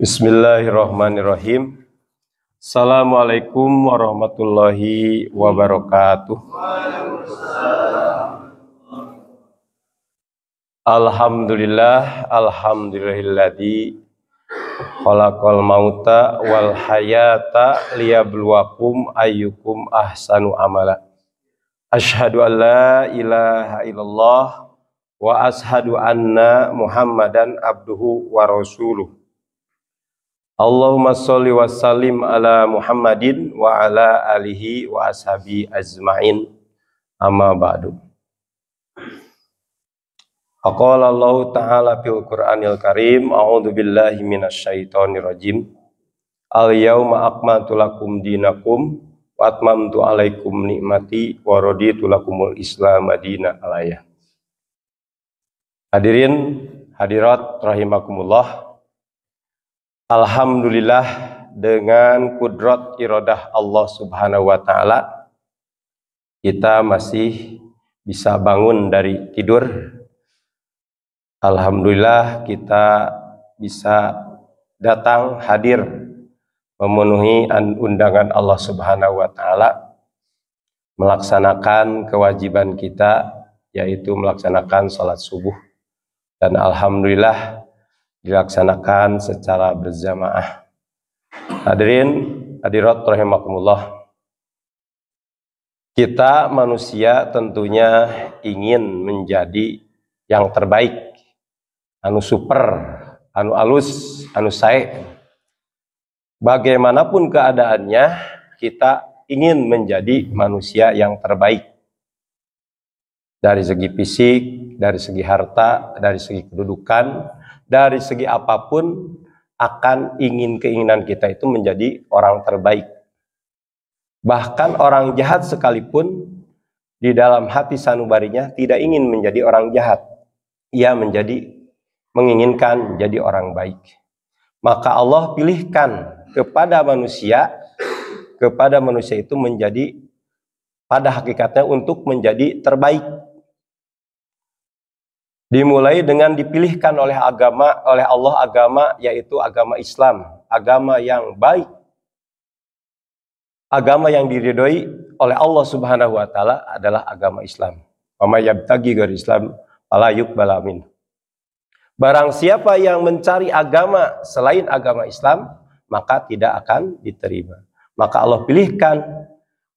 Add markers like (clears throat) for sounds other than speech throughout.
Bismillahirrahmanirrahim. Assalamualaikum warahmatullahi wabarakatuh. Alhamdulillah, alhamdulillahilladzi khalaqal mauta wal hayata liyabluwakum ayyukum ahsanu amala. Ashhadu an la ilaha illallah wa ashadu anna Muhammadan abduhu wa rasuluh. Allahumma sholli wa sallim ala Muhammadin wa ala alihi wa ashabi ajmain. Amma ba'du. Aqala Allah Ta'ala fil Qur'anil Karim, a'udzu billahi minasyaitonir rajim. Al yauma akmaltu lakum dinakum wa atmamtu alaikum nikmati wa raditu lakumul Islam madina alaya. Hadirin hadirat rahimakumullah. Alhamdulillah dengan kudrat iradah Allah Subhanahu wa taala kita masih bisa bangun dari tidur. Alhamdulillah kita bisa datang hadir memenuhi undangan Allah Subhanahu wa taala melaksanakan kewajiban kita yaitu melaksanakan salat subuh dan alhamdulillah dilaksanakan secara berjamaah. Hadirin, hadirat rahimakumullah. Kita manusia tentunya ingin menjadi yang terbaik. Anu super, anu alus, anu sae. Bagaimanapun keadaannya, kita ingin menjadi manusia yang terbaik. Dari segi fisik, dari segi harta, dari segi kedudukan, dari segi apapun akan ingin keinginan kita itu menjadi orang terbaik. Bahkan orang jahat sekalipun di dalam hati sanubarinya tidak ingin menjadi orang jahat. Ia menjadi menginginkan menjadi orang baik. Maka Allah pilihkan kepada manusia kepada manusia itu menjadi pada hakikatnya untuk menjadi terbaik dimulai dengan dipilihkan oleh agama oleh Allah agama yaitu agama Islam, agama yang baik. Agama yang diridhoi oleh Allah Subhanahu wa taala adalah agama Islam. Mama yabtagi gar Islam pala balamin Barang siapa yang mencari agama selain agama Islam, maka tidak akan diterima. Maka Allah pilihkan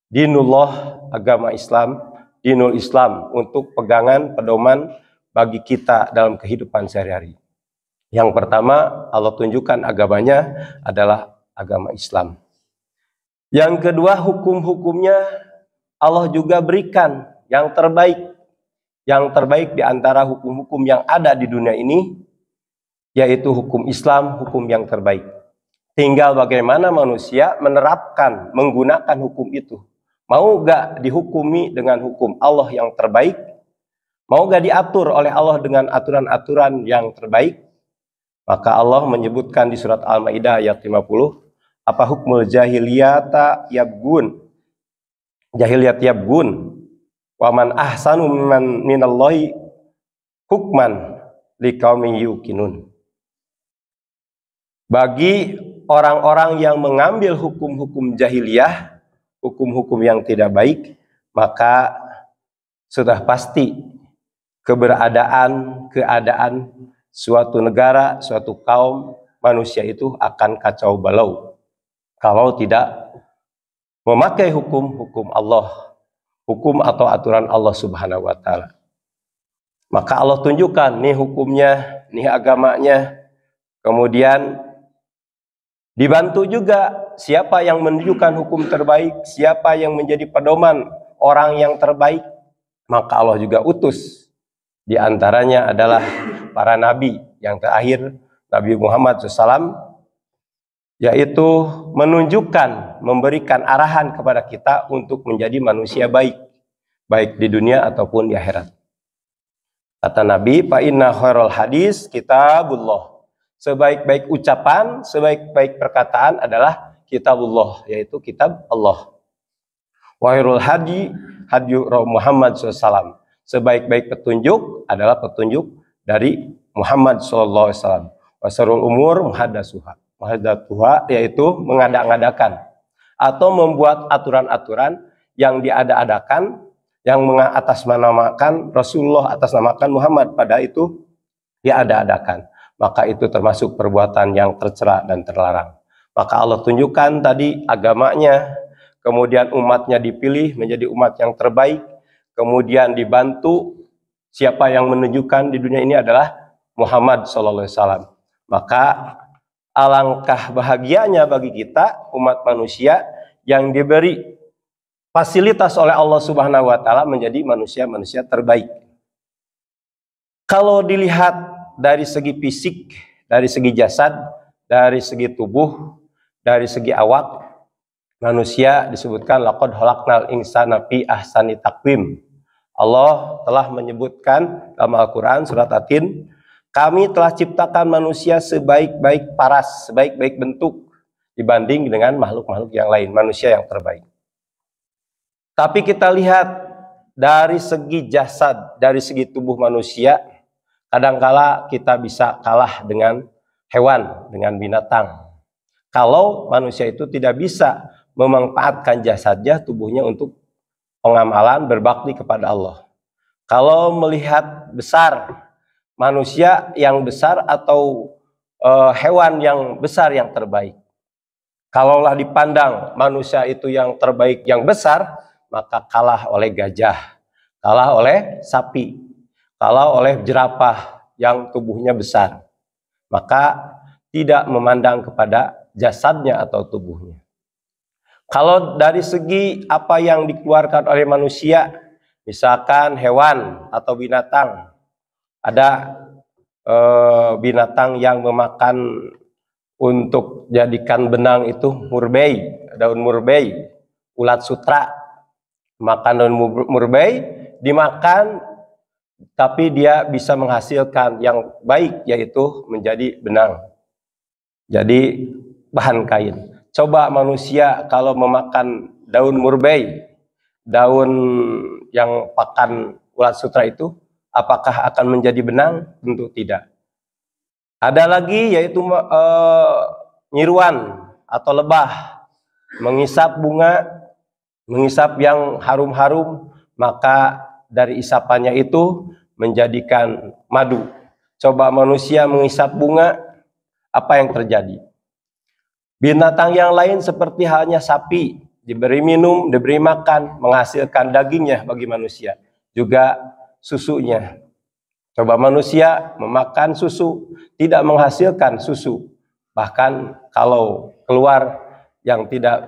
dinullah agama Islam, dinul Islam untuk pegangan pedoman bagi kita dalam kehidupan sehari-hari. Yang pertama, Allah tunjukkan agamanya adalah agama Islam. Yang kedua, hukum-hukumnya Allah juga berikan yang terbaik. Yang terbaik di antara hukum-hukum yang ada di dunia ini, yaitu hukum Islam, hukum yang terbaik. Tinggal bagaimana manusia menerapkan, menggunakan hukum itu. Mau gak dihukumi dengan hukum Allah yang terbaik, Mau gak diatur oleh Allah dengan aturan-aturan yang terbaik? Maka Allah menyebutkan di surat Al-Maidah ayat 50, apa hukmul jahiliyata yabgun? Jahiliyat yabgun. Waman ahsanu man minallahi hukman liqaumin yukinun. Bagi orang-orang yang mengambil hukum-hukum jahiliyah, hukum-hukum yang tidak baik, maka sudah pasti keberadaan keadaan suatu negara, suatu kaum manusia itu akan kacau balau kalau tidak memakai hukum-hukum Allah, hukum atau aturan Allah Subhanahu wa taala. Maka Allah tunjukkan nih hukumnya, nih agamanya. Kemudian dibantu juga siapa yang menunjukkan hukum terbaik, siapa yang menjadi pedoman orang yang terbaik, maka Allah juga utus di antaranya adalah para nabi yang terakhir Nabi Muhammad SAW yaitu menunjukkan, memberikan arahan kepada kita untuk menjadi manusia baik, baik di dunia ataupun di akhirat. Kata Nabi, "Fa inna khairul hadis kitabullah." Sebaik-baik ucapan, sebaik-baik perkataan adalah kitabullah, yaitu kitab Allah. Wa hadi Muhammad SAW sebaik-baik petunjuk adalah petunjuk dari Muhammad Shallallahu Alaihi Wasallam. Wasarul umur muhadasuha. Muhadatuha yaitu mengada-ngadakan atau membuat aturan-aturan yang diada-adakan yang mengatasnamakan Rasulullah atas namakan Muhammad pada itu diada-adakan. Maka itu termasuk perbuatan yang tercerah dan terlarang. Maka Allah tunjukkan tadi agamanya, kemudian umatnya dipilih menjadi umat yang terbaik, kemudian dibantu siapa yang menunjukkan di dunia ini adalah Muhammad Sallallahu Alaihi Maka alangkah bahagianya bagi kita umat manusia yang diberi fasilitas oleh Allah Subhanahu wa taala menjadi manusia-manusia terbaik. Kalau dilihat dari segi fisik, dari segi jasad, dari segi tubuh, dari segi awak, manusia disebutkan laqad halaknal insana fi ahsani taqwim. Allah telah menyebutkan dalam Al-Qur'an surat Atin, kami telah ciptakan manusia sebaik-baik paras, sebaik-baik bentuk dibanding dengan makhluk-makhluk yang lain, manusia yang terbaik. Tapi kita lihat dari segi jasad, dari segi tubuh manusia, kadangkala kita bisa kalah dengan hewan, dengan binatang. Kalau manusia itu tidak bisa memanfaatkan jasadnya, tubuhnya untuk pengamalan berbakti kepada Allah. Kalau melihat besar manusia yang besar atau e, hewan yang besar yang terbaik. Kalaulah dipandang manusia itu yang terbaik yang besar, maka kalah oleh gajah, kalah oleh sapi, kalah oleh jerapah yang tubuhnya besar. Maka tidak memandang kepada jasadnya atau tubuhnya. Kalau dari segi apa yang dikeluarkan oleh manusia, misalkan hewan atau binatang, ada eh, binatang yang memakan untuk jadikan benang itu murbei, daun murbei, ulat sutra, makan daun murbei, dimakan tapi dia bisa menghasilkan yang baik yaitu menjadi benang. Jadi bahan kain. Coba manusia kalau memakan daun murbei, daun yang pakan ulat sutra itu, apakah akan menjadi benang? Tentu tidak. Ada lagi yaitu e, nyiruan atau lebah mengisap bunga, mengisap yang harum-harum, maka dari isapannya itu menjadikan madu. Coba manusia mengisap bunga, apa yang terjadi? Binatang yang lain seperti halnya sapi, diberi minum, diberi makan, menghasilkan dagingnya bagi manusia, juga susunya. Coba manusia memakan susu, tidak menghasilkan susu. Bahkan kalau keluar yang tidak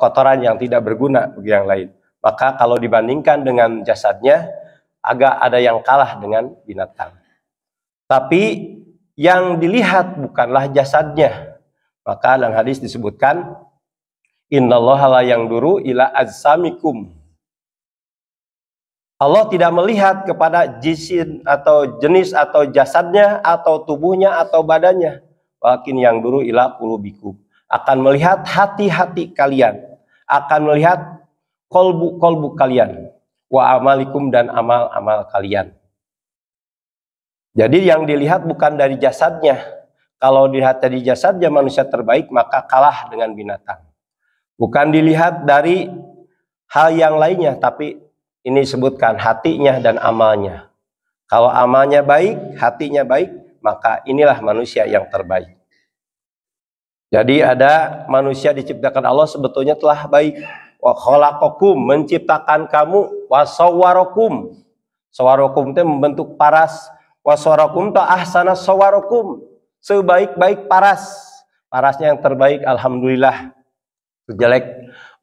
kotoran yang tidak berguna bagi yang lain. Maka kalau dibandingkan dengan jasadnya, agak ada yang kalah dengan binatang. Tapi yang dilihat bukanlah jasadnya, maka dalam hadis disebutkan innallaha la yang duru ila azsamikum. Allah tidak melihat kepada jisin atau jenis atau jasadnya atau tubuhnya atau badannya. wakin yang duru ila kulubikum. Akan melihat hati-hati kalian. Akan melihat kolbu-kolbu kalian. Wa amalikum dan amal-amal kalian. Jadi yang dilihat bukan dari jasadnya, kalau dilihat dari jasadnya manusia terbaik, maka kalah dengan binatang. Bukan dilihat dari hal yang lainnya, tapi ini sebutkan hatinya dan amalnya. Kalau amalnya baik, hatinya baik, maka inilah manusia yang terbaik. Jadi ada manusia diciptakan Allah sebetulnya telah baik. Wa khalaqakum menciptakan kamu wa sawwarakum. Sawarokum itu membentuk paras. Wa sawarakum ta ahsana sawarokum sebaik-baik paras. Parasnya yang terbaik, Alhamdulillah. Jelek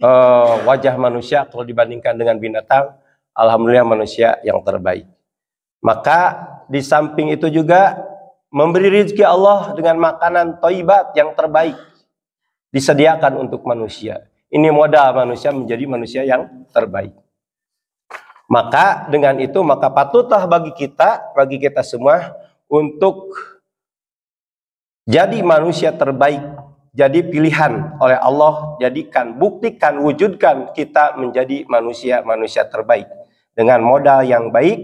eh, wajah manusia kalau dibandingkan dengan binatang, Alhamdulillah manusia yang terbaik. Maka di samping itu juga memberi rezeki Allah dengan makanan toibat yang terbaik disediakan untuk manusia. Ini modal manusia menjadi manusia yang terbaik. Maka dengan itu maka patutlah bagi kita, bagi kita semua untuk jadi manusia terbaik, jadi pilihan oleh Allah, jadikan, buktikan, wujudkan kita menjadi manusia-manusia terbaik. Dengan modal yang baik,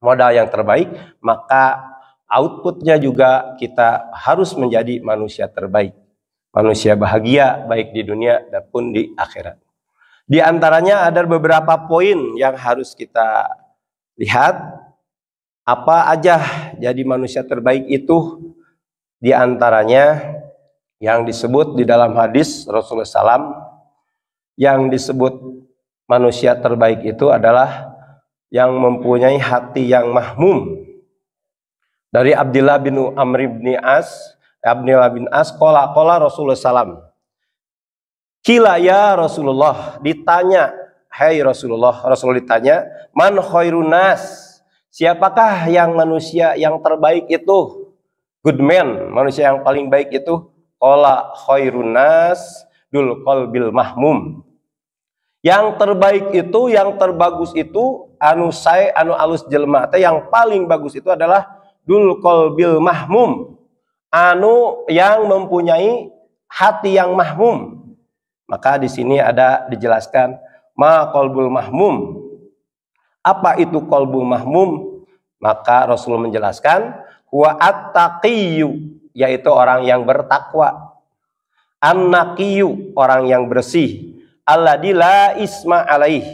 modal yang terbaik, maka outputnya juga kita harus menjadi manusia terbaik. Manusia bahagia baik di dunia maupun di akhirat. Di antaranya ada beberapa poin yang harus kita lihat apa aja jadi manusia terbaik itu di antaranya yang disebut di dalam hadis Rasulullah SAW yang disebut manusia terbaik itu adalah yang mempunyai hati yang mahmum. Dari Abdullah bin Amr bin As, Abdullah bin As, kola kola Rasulullah SAW. Kila ya Rasulullah, ditanya, hei Rasulullah, Rasulullah ditanya, Man khairun nas, siapakah yang manusia yang terbaik itu? good man, manusia yang paling baik itu kola khairunas dul kolbil mahmum. Yang terbaik itu, yang terbagus itu anu say anu alus jelma yang paling bagus itu adalah dul kolbil mahmum. Anu yang mempunyai hati yang mahmum. Maka di sini ada dijelaskan ma kolbul mahmum. Apa itu kolbul mahmum? Maka Rasul menjelaskan wa at yaitu orang yang bertakwa. an orang yang bersih. Alladzi la isma alaih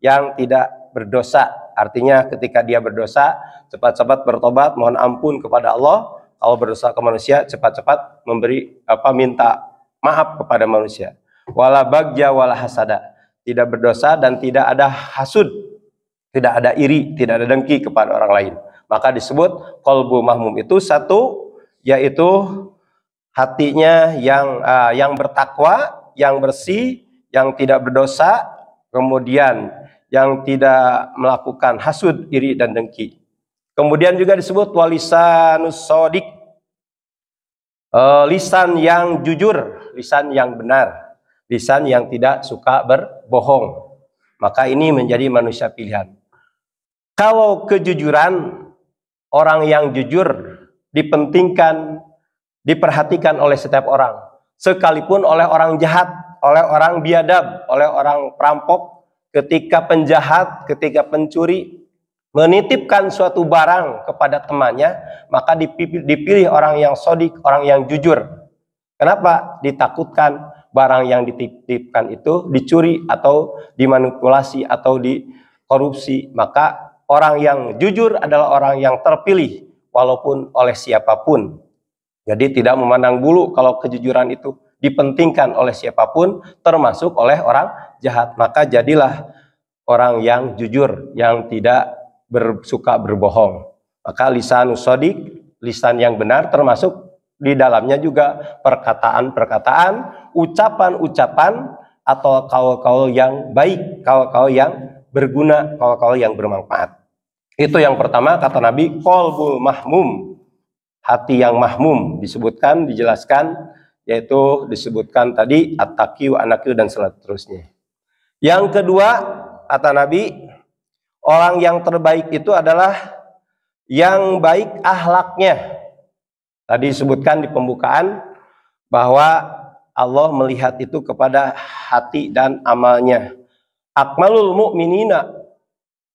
yang tidak berdosa. Artinya ketika dia berdosa cepat-cepat bertobat, mohon ampun kepada Allah. Kalau berdosa ke manusia cepat-cepat memberi apa minta maaf kepada manusia. Wala bagja wala hasada. Tidak berdosa dan tidak ada hasud, tidak ada iri, tidak ada dengki kepada orang lain. Maka disebut kolbu mahmum itu satu yaitu hatinya yang uh, yang bertakwa, yang bersih, yang tidak berdosa, kemudian yang tidak melakukan hasud, iri dan dengki. Kemudian juga disebut walisanus sodik, uh, eh, lisan yang jujur, lisan yang benar, lisan yang tidak suka berbohong. Maka ini menjadi manusia pilihan. Kalau kejujuran Orang yang jujur dipentingkan, diperhatikan oleh setiap orang. Sekalipun oleh orang jahat, oleh orang biadab, oleh orang perampok, ketika penjahat, ketika pencuri, menitipkan suatu barang kepada temannya, maka dipilih orang yang sodik, orang yang jujur. Kenapa? Ditakutkan barang yang dititipkan itu dicuri atau dimanipulasi atau dikorupsi. Maka orang yang jujur adalah orang yang terpilih walaupun oleh siapapun. Jadi tidak memandang bulu kalau kejujuran itu dipentingkan oleh siapapun termasuk oleh orang jahat. Maka jadilah orang yang jujur yang tidak bersuka berbohong. Maka lisan usodik, lisan yang benar termasuk di dalamnya juga perkataan-perkataan, ucapan-ucapan atau kau-kau yang baik, kau-kau yang berguna, kol-kol yang bermanfaat. Itu yang pertama kata Nabi, kolbul mahmum, hati yang mahmum disebutkan, dijelaskan, yaitu disebutkan tadi atakiu, anakiu dan seterusnya. Yang kedua kata Nabi, orang yang terbaik itu adalah yang baik ahlaknya. Tadi disebutkan di pembukaan bahwa Allah melihat itu kepada hati dan amalnya akmalul mu'minina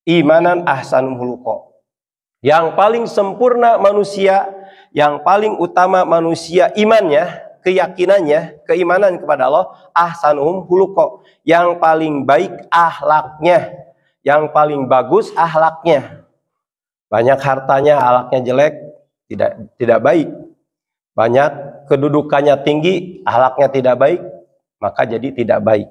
imanan ahsanul huluqo. Yang paling sempurna manusia, yang paling utama manusia imannya, keyakinannya, keimanan kepada Allah, ahsanum huluqo. Yang paling baik ahlaknya, yang paling bagus ahlaknya. Banyak hartanya, ahlaknya jelek, tidak tidak baik. Banyak kedudukannya tinggi, ahlaknya tidak baik, maka jadi tidak baik.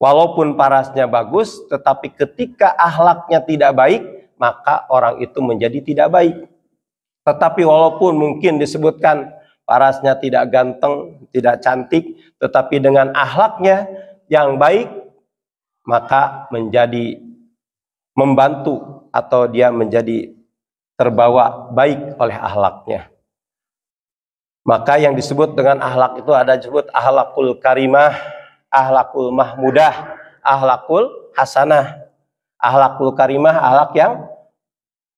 Walaupun parasnya bagus, tetapi ketika ahlaknya tidak baik, maka orang itu menjadi tidak baik. Tetapi walaupun mungkin disebutkan parasnya tidak ganteng, tidak cantik, tetapi dengan ahlaknya yang baik, maka menjadi membantu atau dia menjadi terbawa baik oleh ahlaknya. Maka yang disebut dengan ahlak itu ada disebut ahlakul karimah, ahlakul mahmudah, ahlakul hasanah, ahlakul karimah, ahlak yang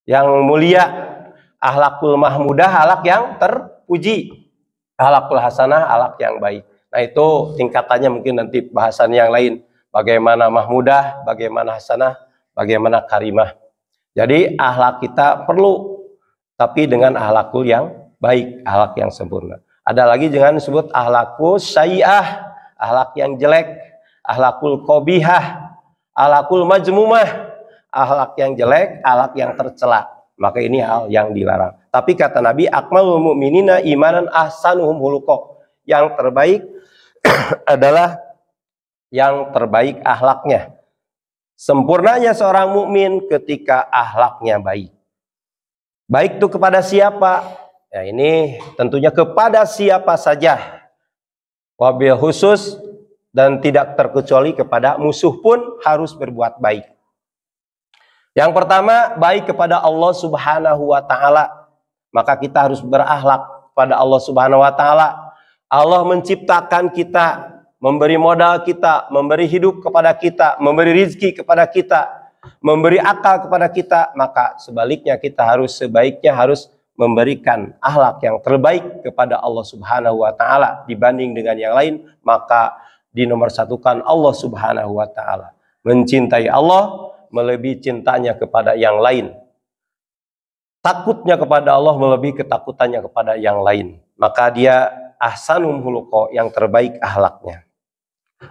yang mulia, ahlakul mahmudah, ahlak yang terpuji, ahlakul hasanah, ahlak yang baik. Nah itu tingkatannya mungkin nanti bahasan yang lain. Bagaimana mahmudah, bagaimana hasanah, bagaimana karimah. Jadi ahlak kita perlu, tapi dengan ahlakul yang baik, ahlak yang sempurna. Ada lagi jangan sebut ahlakul syiah ahlak yang jelek, ahlakul kobihah, ahlakul majmumah, ahlak yang jelek, ahlak yang tercela. Maka ini hal yang dilarang. Tapi kata Nabi, akmal mu'minina imanan ahsanuhum hulukoh. Yang terbaik (clears throat) adalah yang terbaik ahlaknya. Sempurnanya seorang mukmin ketika ahlaknya baik. Baik itu kepada siapa? Ya ini tentunya kepada siapa saja Wabil khusus dan tidak terkecuali kepada musuh pun harus berbuat baik. Yang pertama, baik kepada Allah Subhanahu wa taala. Maka kita harus berakhlak pada Allah Subhanahu wa taala. Allah menciptakan kita, memberi modal kita, memberi hidup kepada kita, memberi rizki kepada kita, memberi akal kepada kita, maka sebaliknya kita harus sebaiknya harus memberikan ahlak yang terbaik kepada Allah Subhanahu wa taala dibanding dengan yang lain, maka dinomorsatukan Allah Subhanahu wa taala. Mencintai Allah melebihi cintanya kepada yang lain. Takutnya kepada Allah melebihi ketakutannya kepada yang lain. Maka dia ahsanum huluqo yang terbaik ahlaknya.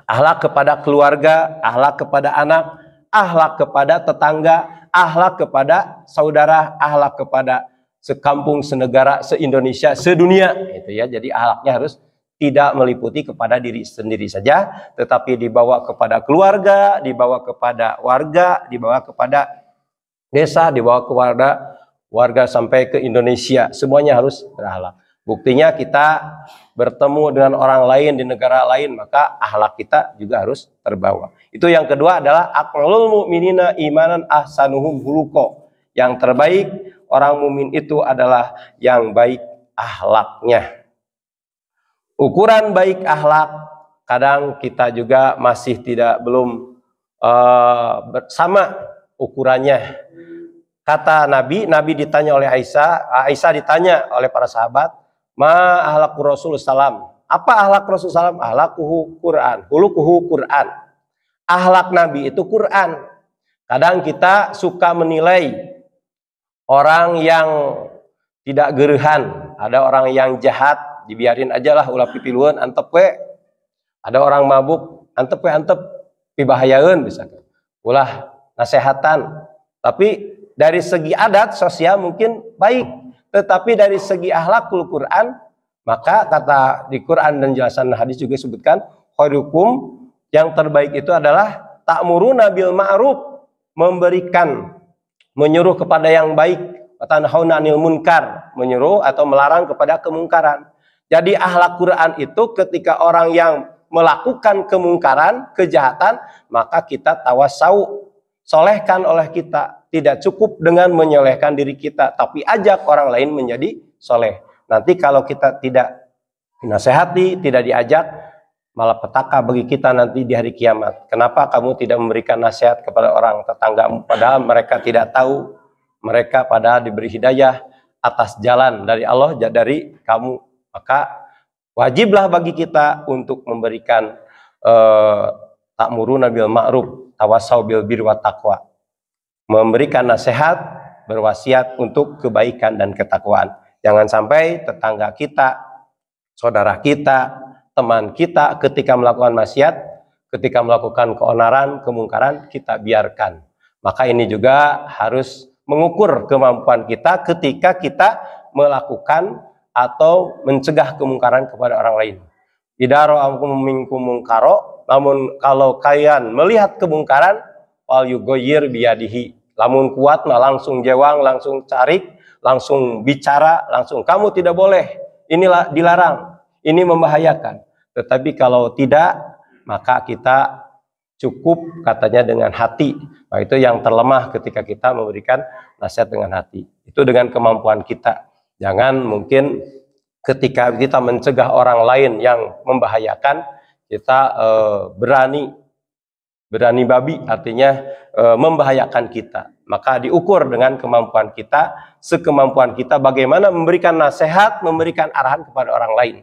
Ahlak kepada keluarga, ahlak kepada anak, ahlak kepada tetangga, ahlak kepada saudara, ahlak kepada sekampung, senegara, se-Indonesia, sedunia. Itu ya. Jadi ahlaknya harus tidak meliputi kepada diri sendiri saja, tetapi dibawa kepada keluarga, dibawa kepada warga, dibawa kepada desa, dibawa kepada warga sampai ke Indonesia. Semuanya harus berahlak. Buktinya kita bertemu dengan orang lain di negara lain, maka ahlak kita juga harus terbawa. Itu yang kedua adalah akhlul mu'minina imanan ahsanuhum huluko. Yang terbaik Orang mumin itu adalah yang baik ahlaknya. Ukuran baik ahlak kadang kita juga masih tidak belum uh, sama ukurannya. Kata Nabi, Nabi ditanya oleh Aisyah, Aisyah ditanya oleh para sahabat, "Ma ahlaku Rasul salam?" Apa ahlak Rasul salam? Ahlakuhu Quran, hulukuhu Quran. Ahlak Nabi itu Quran. Kadang kita suka menilai orang yang tidak geruhan, ada orang yang jahat, dibiarin aja lah ulah pipiluan, antep we. Ada orang mabuk, antep we antep, pibahayaun bisa. Kan. Ulah nasehatan. Tapi dari segi adat sosial mungkin baik, tetapi dari segi ahlakul Quran maka kata di Quran dan jelasan hadis juga sebutkan khairukum yang terbaik itu adalah takmuru nabil ma'ruf memberikan menyuruh kepada yang baik, anil munkar, menyuruh atau melarang kepada kemungkaran. Jadi ahlak Quran itu ketika orang yang melakukan kemungkaran, kejahatan, maka kita tawasau, solehkan oleh kita. Tidak cukup dengan menyolehkan diri kita, tapi ajak orang lain menjadi soleh. Nanti kalau kita tidak dinasehati, tidak diajak, Malah petaka bagi kita nanti di hari kiamat. Kenapa kamu tidak memberikan nasihat kepada orang tetanggamu padahal mereka tidak tahu, mereka padahal diberi hidayah atas jalan dari Allah dari kamu. Maka wajiblah bagi kita untuk memberikan eh, takmuruna bil ma'ruf, tawasau bil bir wa taqwa. Memberikan nasihat, berwasiat untuk kebaikan dan ketakwaan. Jangan sampai tetangga kita, saudara kita, teman kita ketika melakukan maksiat, ketika melakukan keonaran, kemungkaran, kita biarkan. Maka ini juga harus mengukur kemampuan kita ketika kita melakukan atau mencegah kemungkaran kepada orang lain. Idaro mingkum mungkaro, namun kalau kalian melihat kemungkaran, wal yugoyir biadihi. Lamun kuat, nah langsung jewang, langsung carik, langsung bicara, langsung kamu tidak boleh. Inilah dilarang. Ini membahayakan. Tetapi kalau tidak, maka kita cukup katanya dengan hati. Nah, itu yang terlemah ketika kita memberikan nasihat dengan hati. Itu dengan kemampuan kita. Jangan mungkin ketika kita mencegah orang lain yang membahayakan, kita eh, berani berani babi artinya e, membahayakan kita. Maka diukur dengan kemampuan kita, sekemampuan kita bagaimana memberikan nasihat, memberikan arahan kepada orang lain.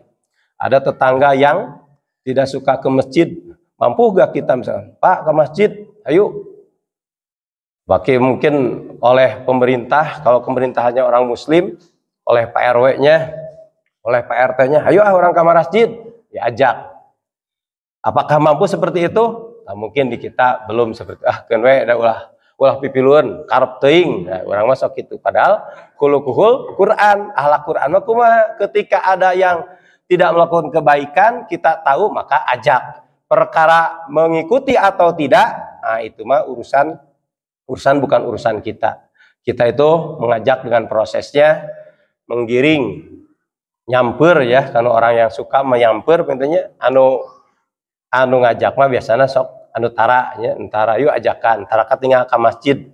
Ada tetangga yang tidak suka ke masjid, mampu gak kita misalnya, Pak ke masjid, ayo. Bagi mungkin oleh pemerintah, kalau pemerintahnya orang muslim, oleh Pak RW-nya, oleh Pak RT-nya, ayo ah orang ke masjid, diajak. Apakah mampu seperti itu? Nah, mungkin di kita belum seperti ah kenwe ada ulah ulah pipiluan karep teing nah, orang masuk itu padahal kulu Quran ahlak Quran mah ketika ada yang tidak melakukan kebaikan, kita tahu maka ajak. Perkara mengikuti atau tidak, nah itu mah urusan urusan bukan urusan kita. Kita itu mengajak dengan prosesnya, menggiring, nyamper ya, kalau orang yang suka menyamper pentingnya anu anu ngajak mah biasanya sok anu tara ya, entara yuk ajakan, tara katanya ke masjid,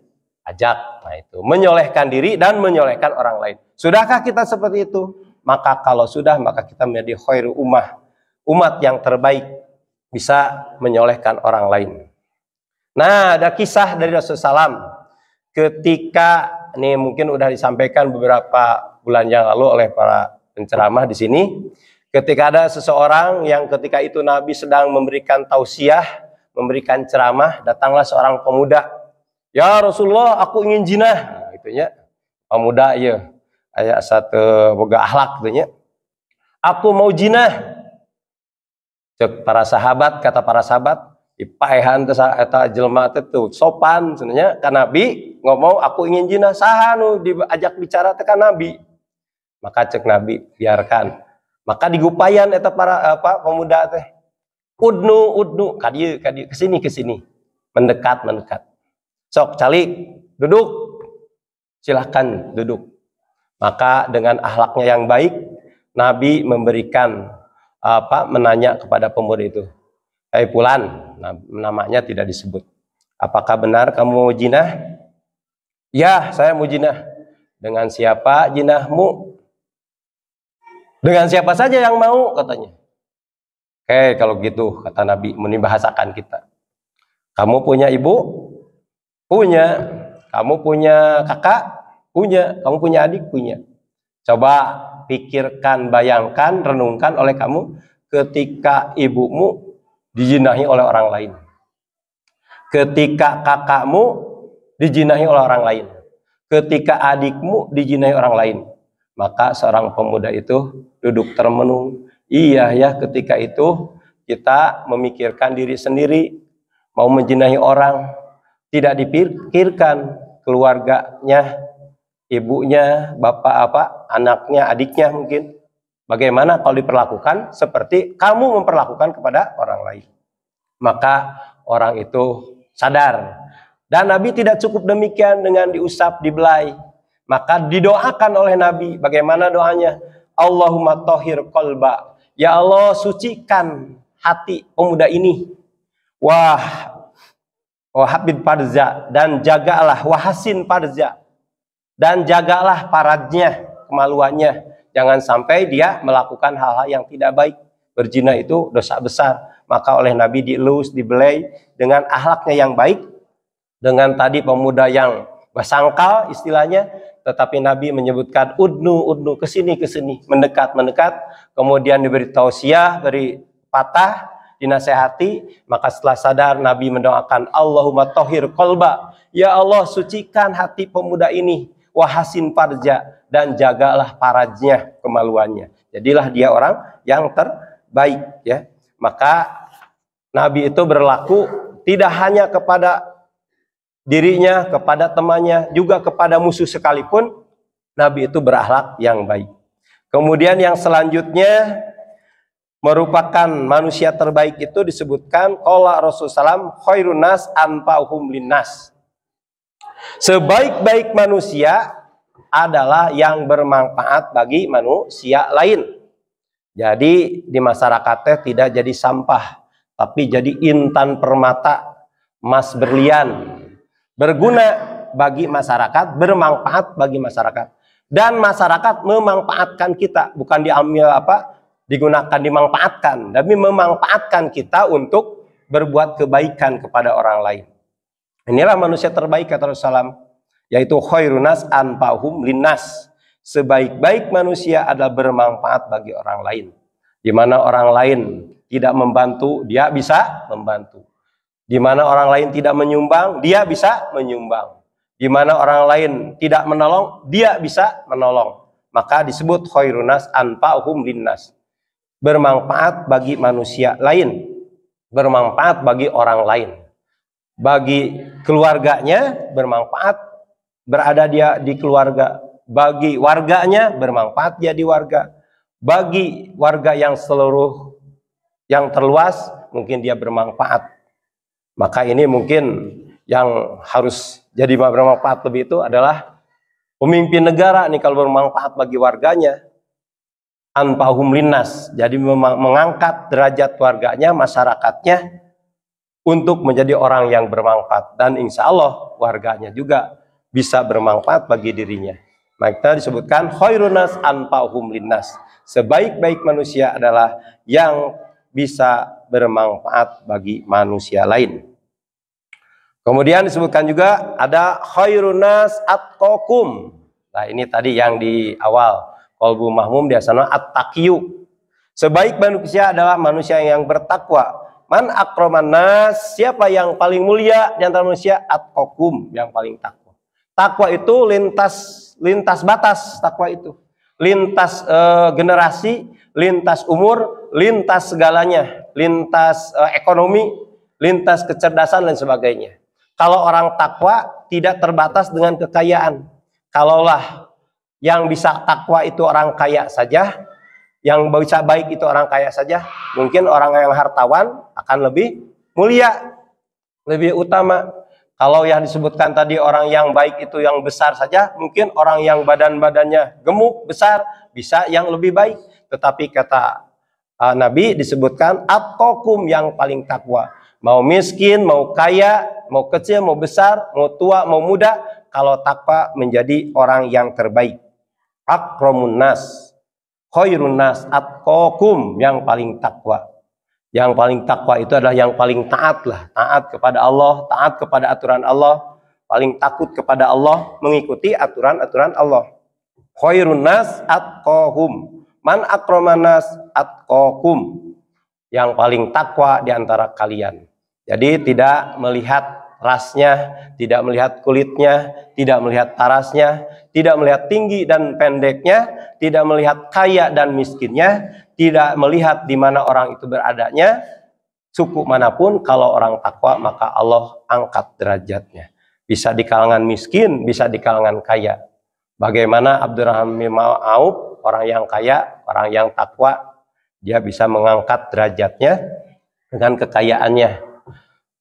ajak. Nah itu menyolehkan diri dan menyolehkan orang lain. Sudahkah kita seperti itu? maka kalau sudah maka kita menjadi khairu ummah, umat yang terbaik bisa menyolehkan orang lain. Nah, ada kisah dari Rasulullah SAW ketika ini mungkin sudah disampaikan beberapa bulan yang lalu oleh para penceramah di sini. Ketika ada seseorang yang ketika itu Nabi sedang memberikan tausiah, memberikan ceramah, datanglah seorang pemuda. Ya Rasulullah, aku ingin jinah. Nah, itunya pemuda ya ayat satu boga ahlak tuh aku mau jinah cek para sahabat kata para sahabat ipaehan teh eta jelema sopan sebenarnya kan nabi ngomong aku ingin jinah sahanu diajak bicara tekan nabi maka cek nabi biarkan maka digupayan eta para apa pemuda teh udnu udnu kadi kadi kesini kesini mendekat mendekat cok calik duduk silahkan duduk maka dengan ahlaknya yang baik, Nabi memberikan apa menanya kepada pemuda itu, "Hei Pulan," nah, namanya tidak disebut. "Apakah benar kamu jinah?" "Ya, saya mujinah." "Dengan siapa jinahmu?" "Dengan siapa saja yang mau," katanya. "Oke, hey, kalau gitu," kata Nabi menimbahasakan kita. "Kamu punya ibu?" "Punya." "Kamu punya kakak?" Punya, kamu punya adik? Punya. Coba pikirkan, bayangkan, renungkan oleh kamu ketika ibumu dijinahi oleh orang lain. Ketika kakakmu dijinahi oleh orang lain. Ketika adikmu dijinahi orang lain. Maka seorang pemuda itu duduk termenung. Iya ya ketika itu kita memikirkan diri sendiri. Mau menjinahi orang. Tidak dipikirkan keluarganya, ibunya, bapak apa, anaknya, adiknya mungkin. Bagaimana kalau diperlakukan seperti kamu memperlakukan kepada orang lain. Maka orang itu sadar. Dan Nabi tidak cukup demikian dengan diusap, dibelai. Maka didoakan oleh Nabi. Bagaimana doanya? Allahumma tohir kolba. Ya Allah sucikan hati pemuda ini. Wah, wahabid parza. Dan jagalah wahasin parza dan jagalah paradnya, kemaluannya. Jangan sampai dia melakukan hal-hal yang tidak baik. Berzina itu dosa besar. Maka oleh Nabi dielus, dibelai dengan ahlaknya yang baik, dengan tadi pemuda yang basangkal istilahnya, tetapi Nabi menyebutkan udnu udnu kesini kesini, mendekat mendekat, kemudian diberi tausiah, beri patah, dinasehati, maka setelah sadar Nabi mendoakan Allahumma tohir kolba, ya Allah sucikan hati pemuda ini, wahasin parja dan jagalah parajnya kemaluannya. Jadilah dia orang yang terbaik ya. Maka Nabi itu berlaku tidak hanya kepada dirinya, kepada temannya, juga kepada musuh sekalipun Nabi itu berakhlak yang baik. Kemudian yang selanjutnya merupakan manusia terbaik itu disebutkan qala Rasulullah khairun nas anfa'uhum linnas. Sebaik-baik manusia adalah yang bermanfaat bagi manusia lain. Jadi di masyarakatnya tidak jadi sampah, tapi jadi intan permata, emas berlian. Berguna bagi masyarakat, bermanfaat bagi masyarakat. Dan masyarakat memanfaatkan kita, bukan diambil apa, digunakan dimanfaatkan, tapi memanfaatkan kita untuk berbuat kebaikan kepada orang lain. Inilah manusia terbaik kata Rasulullah SAW, yaitu khairunas anpahum linas. Sebaik-baik manusia adalah bermanfaat bagi orang lain. Di mana orang lain tidak membantu, dia bisa membantu. Di mana orang lain tidak menyumbang, dia bisa menyumbang. Di mana orang lain tidak menolong, dia bisa menolong. Maka disebut khairunas anpahum linas. Bermanfaat bagi manusia lain, bermanfaat bagi orang lain bagi keluarganya bermanfaat berada dia di keluarga bagi warganya bermanfaat jadi warga bagi warga yang seluruh yang terluas mungkin dia bermanfaat maka ini mungkin yang harus jadi bermanfaat lebih itu adalah pemimpin negara nih kalau bermanfaat bagi warganya anpahum humlinas jadi mengangkat derajat warganya masyarakatnya untuk menjadi orang yang bermanfaat dan insya Allah warganya juga bisa bermanfaat bagi dirinya. Maka disebutkan khairunas anfa'hum linnas. Sebaik-baik manusia adalah yang bisa bermanfaat bagi manusia lain. Kemudian disebutkan juga ada khairunas atkokum. Nah, ini tadi yang di awal Kolbu Mahmum biasanya at Sebaik manusia adalah manusia yang bertakwa Man akromana siapa yang paling mulia di antara manusia? Atkokum, yang paling takwa. Takwa itu lintas lintas batas takwa itu. Lintas e, generasi, lintas umur, lintas segalanya, lintas e, ekonomi, lintas kecerdasan dan sebagainya. Kalau orang takwa tidak terbatas dengan kekayaan. Kalaulah yang bisa takwa itu orang kaya saja, yang bisa baik itu orang kaya saja. Mungkin orang yang hartawan akan lebih mulia, lebih utama. Kalau yang disebutkan tadi orang yang baik itu yang besar saja, mungkin orang yang badan-badannya gemuk, besar, bisa yang lebih baik. Tetapi kata uh, Nabi disebutkan atkokum yang paling takwa. Mau miskin, mau kaya, mau kecil, mau besar, mau tua, mau muda, kalau takwa menjadi orang yang terbaik. Akromunas khairun nas atqakum yang paling takwa. Yang paling takwa itu adalah yang paling taat lah, taat kepada Allah, taat kepada aturan Allah, paling takut kepada Allah, mengikuti aturan-aturan Allah. Khairun nas atqahum. Man nas atqakum. Yang paling takwa di antara kalian. Jadi tidak melihat rasnya, tidak melihat kulitnya, tidak melihat tarasnya, tidak melihat tinggi dan pendeknya, tidak melihat kaya dan miskinnya, tidak melihat di mana orang itu beradanya, suku manapun kalau orang takwa maka Allah angkat derajatnya. Bisa di kalangan miskin, bisa di kalangan kaya. Bagaimana Abdurrahman bin Auf, orang yang kaya, orang yang takwa, dia bisa mengangkat derajatnya dengan kekayaannya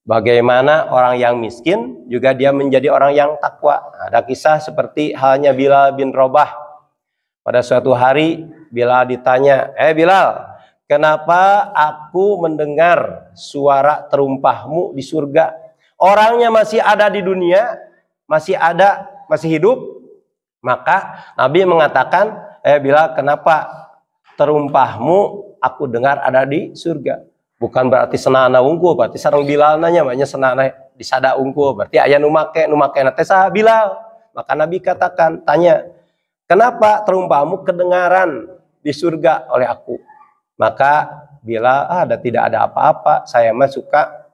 Bagaimana orang yang miskin juga dia menjadi orang yang takwa. Ada kisah seperti halnya Bilal bin Robah. Pada suatu hari Bilal ditanya, "Eh Bilal, kenapa aku mendengar suara terumpahmu di surga? Orangnya masih ada di dunia, masih ada, masih hidup." Maka Nabi mengatakan, "Eh Bilal, kenapa terumpahmu aku dengar ada di surga?" bukan berarti senana unggul berarti sarang Bilal nanya makanya senana disada unggul berarti ayah numake numake nate sah Bilal maka Nabi katakan tanya kenapa terumpamu kedengaran di surga oleh aku maka bila ah, ada tidak ada apa-apa saya mah suka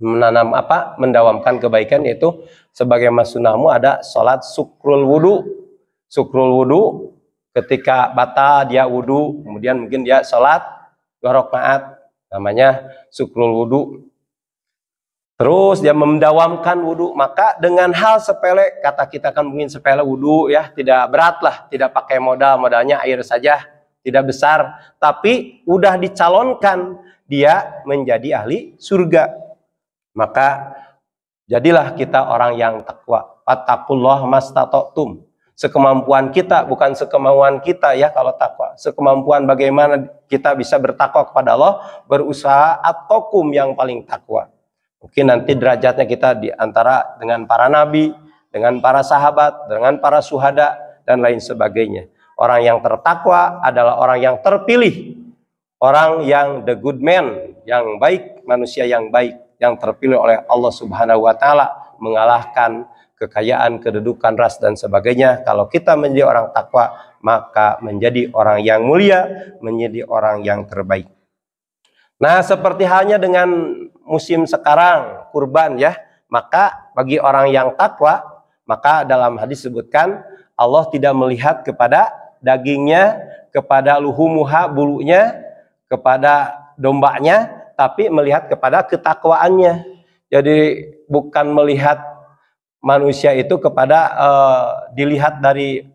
menanam apa mendawamkan kebaikan yaitu sebagai masunamu ada sholat sukrul wudu sukrul wudu ketika batal dia wudu kemudian mungkin dia sholat dua rakaat namanya sukrul wudhu Terus dia mendawamkan wudhu, maka dengan hal sepele, kata kita kan mungkin sepele wudhu ya, tidak berat lah, tidak pakai modal, modalnya air saja, tidak besar. Tapi udah dicalonkan, dia menjadi ahli surga. Maka jadilah kita orang yang takwa. Fattakullah mastatotum sekemampuan kita, bukan sekemauan kita ya kalau takwa. Sekemampuan bagaimana kita bisa bertakwa kepada Allah, berusaha atokum yang paling takwa. Mungkin nanti derajatnya kita di antara dengan para nabi, dengan para sahabat, dengan para suhada, dan lain sebagainya. Orang yang tertakwa adalah orang yang terpilih. Orang yang the good man, yang baik, manusia yang baik, yang terpilih oleh Allah Subhanahu wa taala mengalahkan kekayaan, kedudukan, ras dan sebagainya. Kalau kita menjadi orang takwa, maka menjadi orang yang mulia, menjadi orang yang terbaik. Nah, seperti halnya dengan musim sekarang kurban ya, maka bagi orang yang takwa, maka dalam hadis sebutkan Allah tidak melihat kepada dagingnya, kepada luhumuha bulunya, kepada dombanya, tapi melihat kepada ketakwaannya. Jadi bukan melihat manusia itu kepada uh, dilihat dari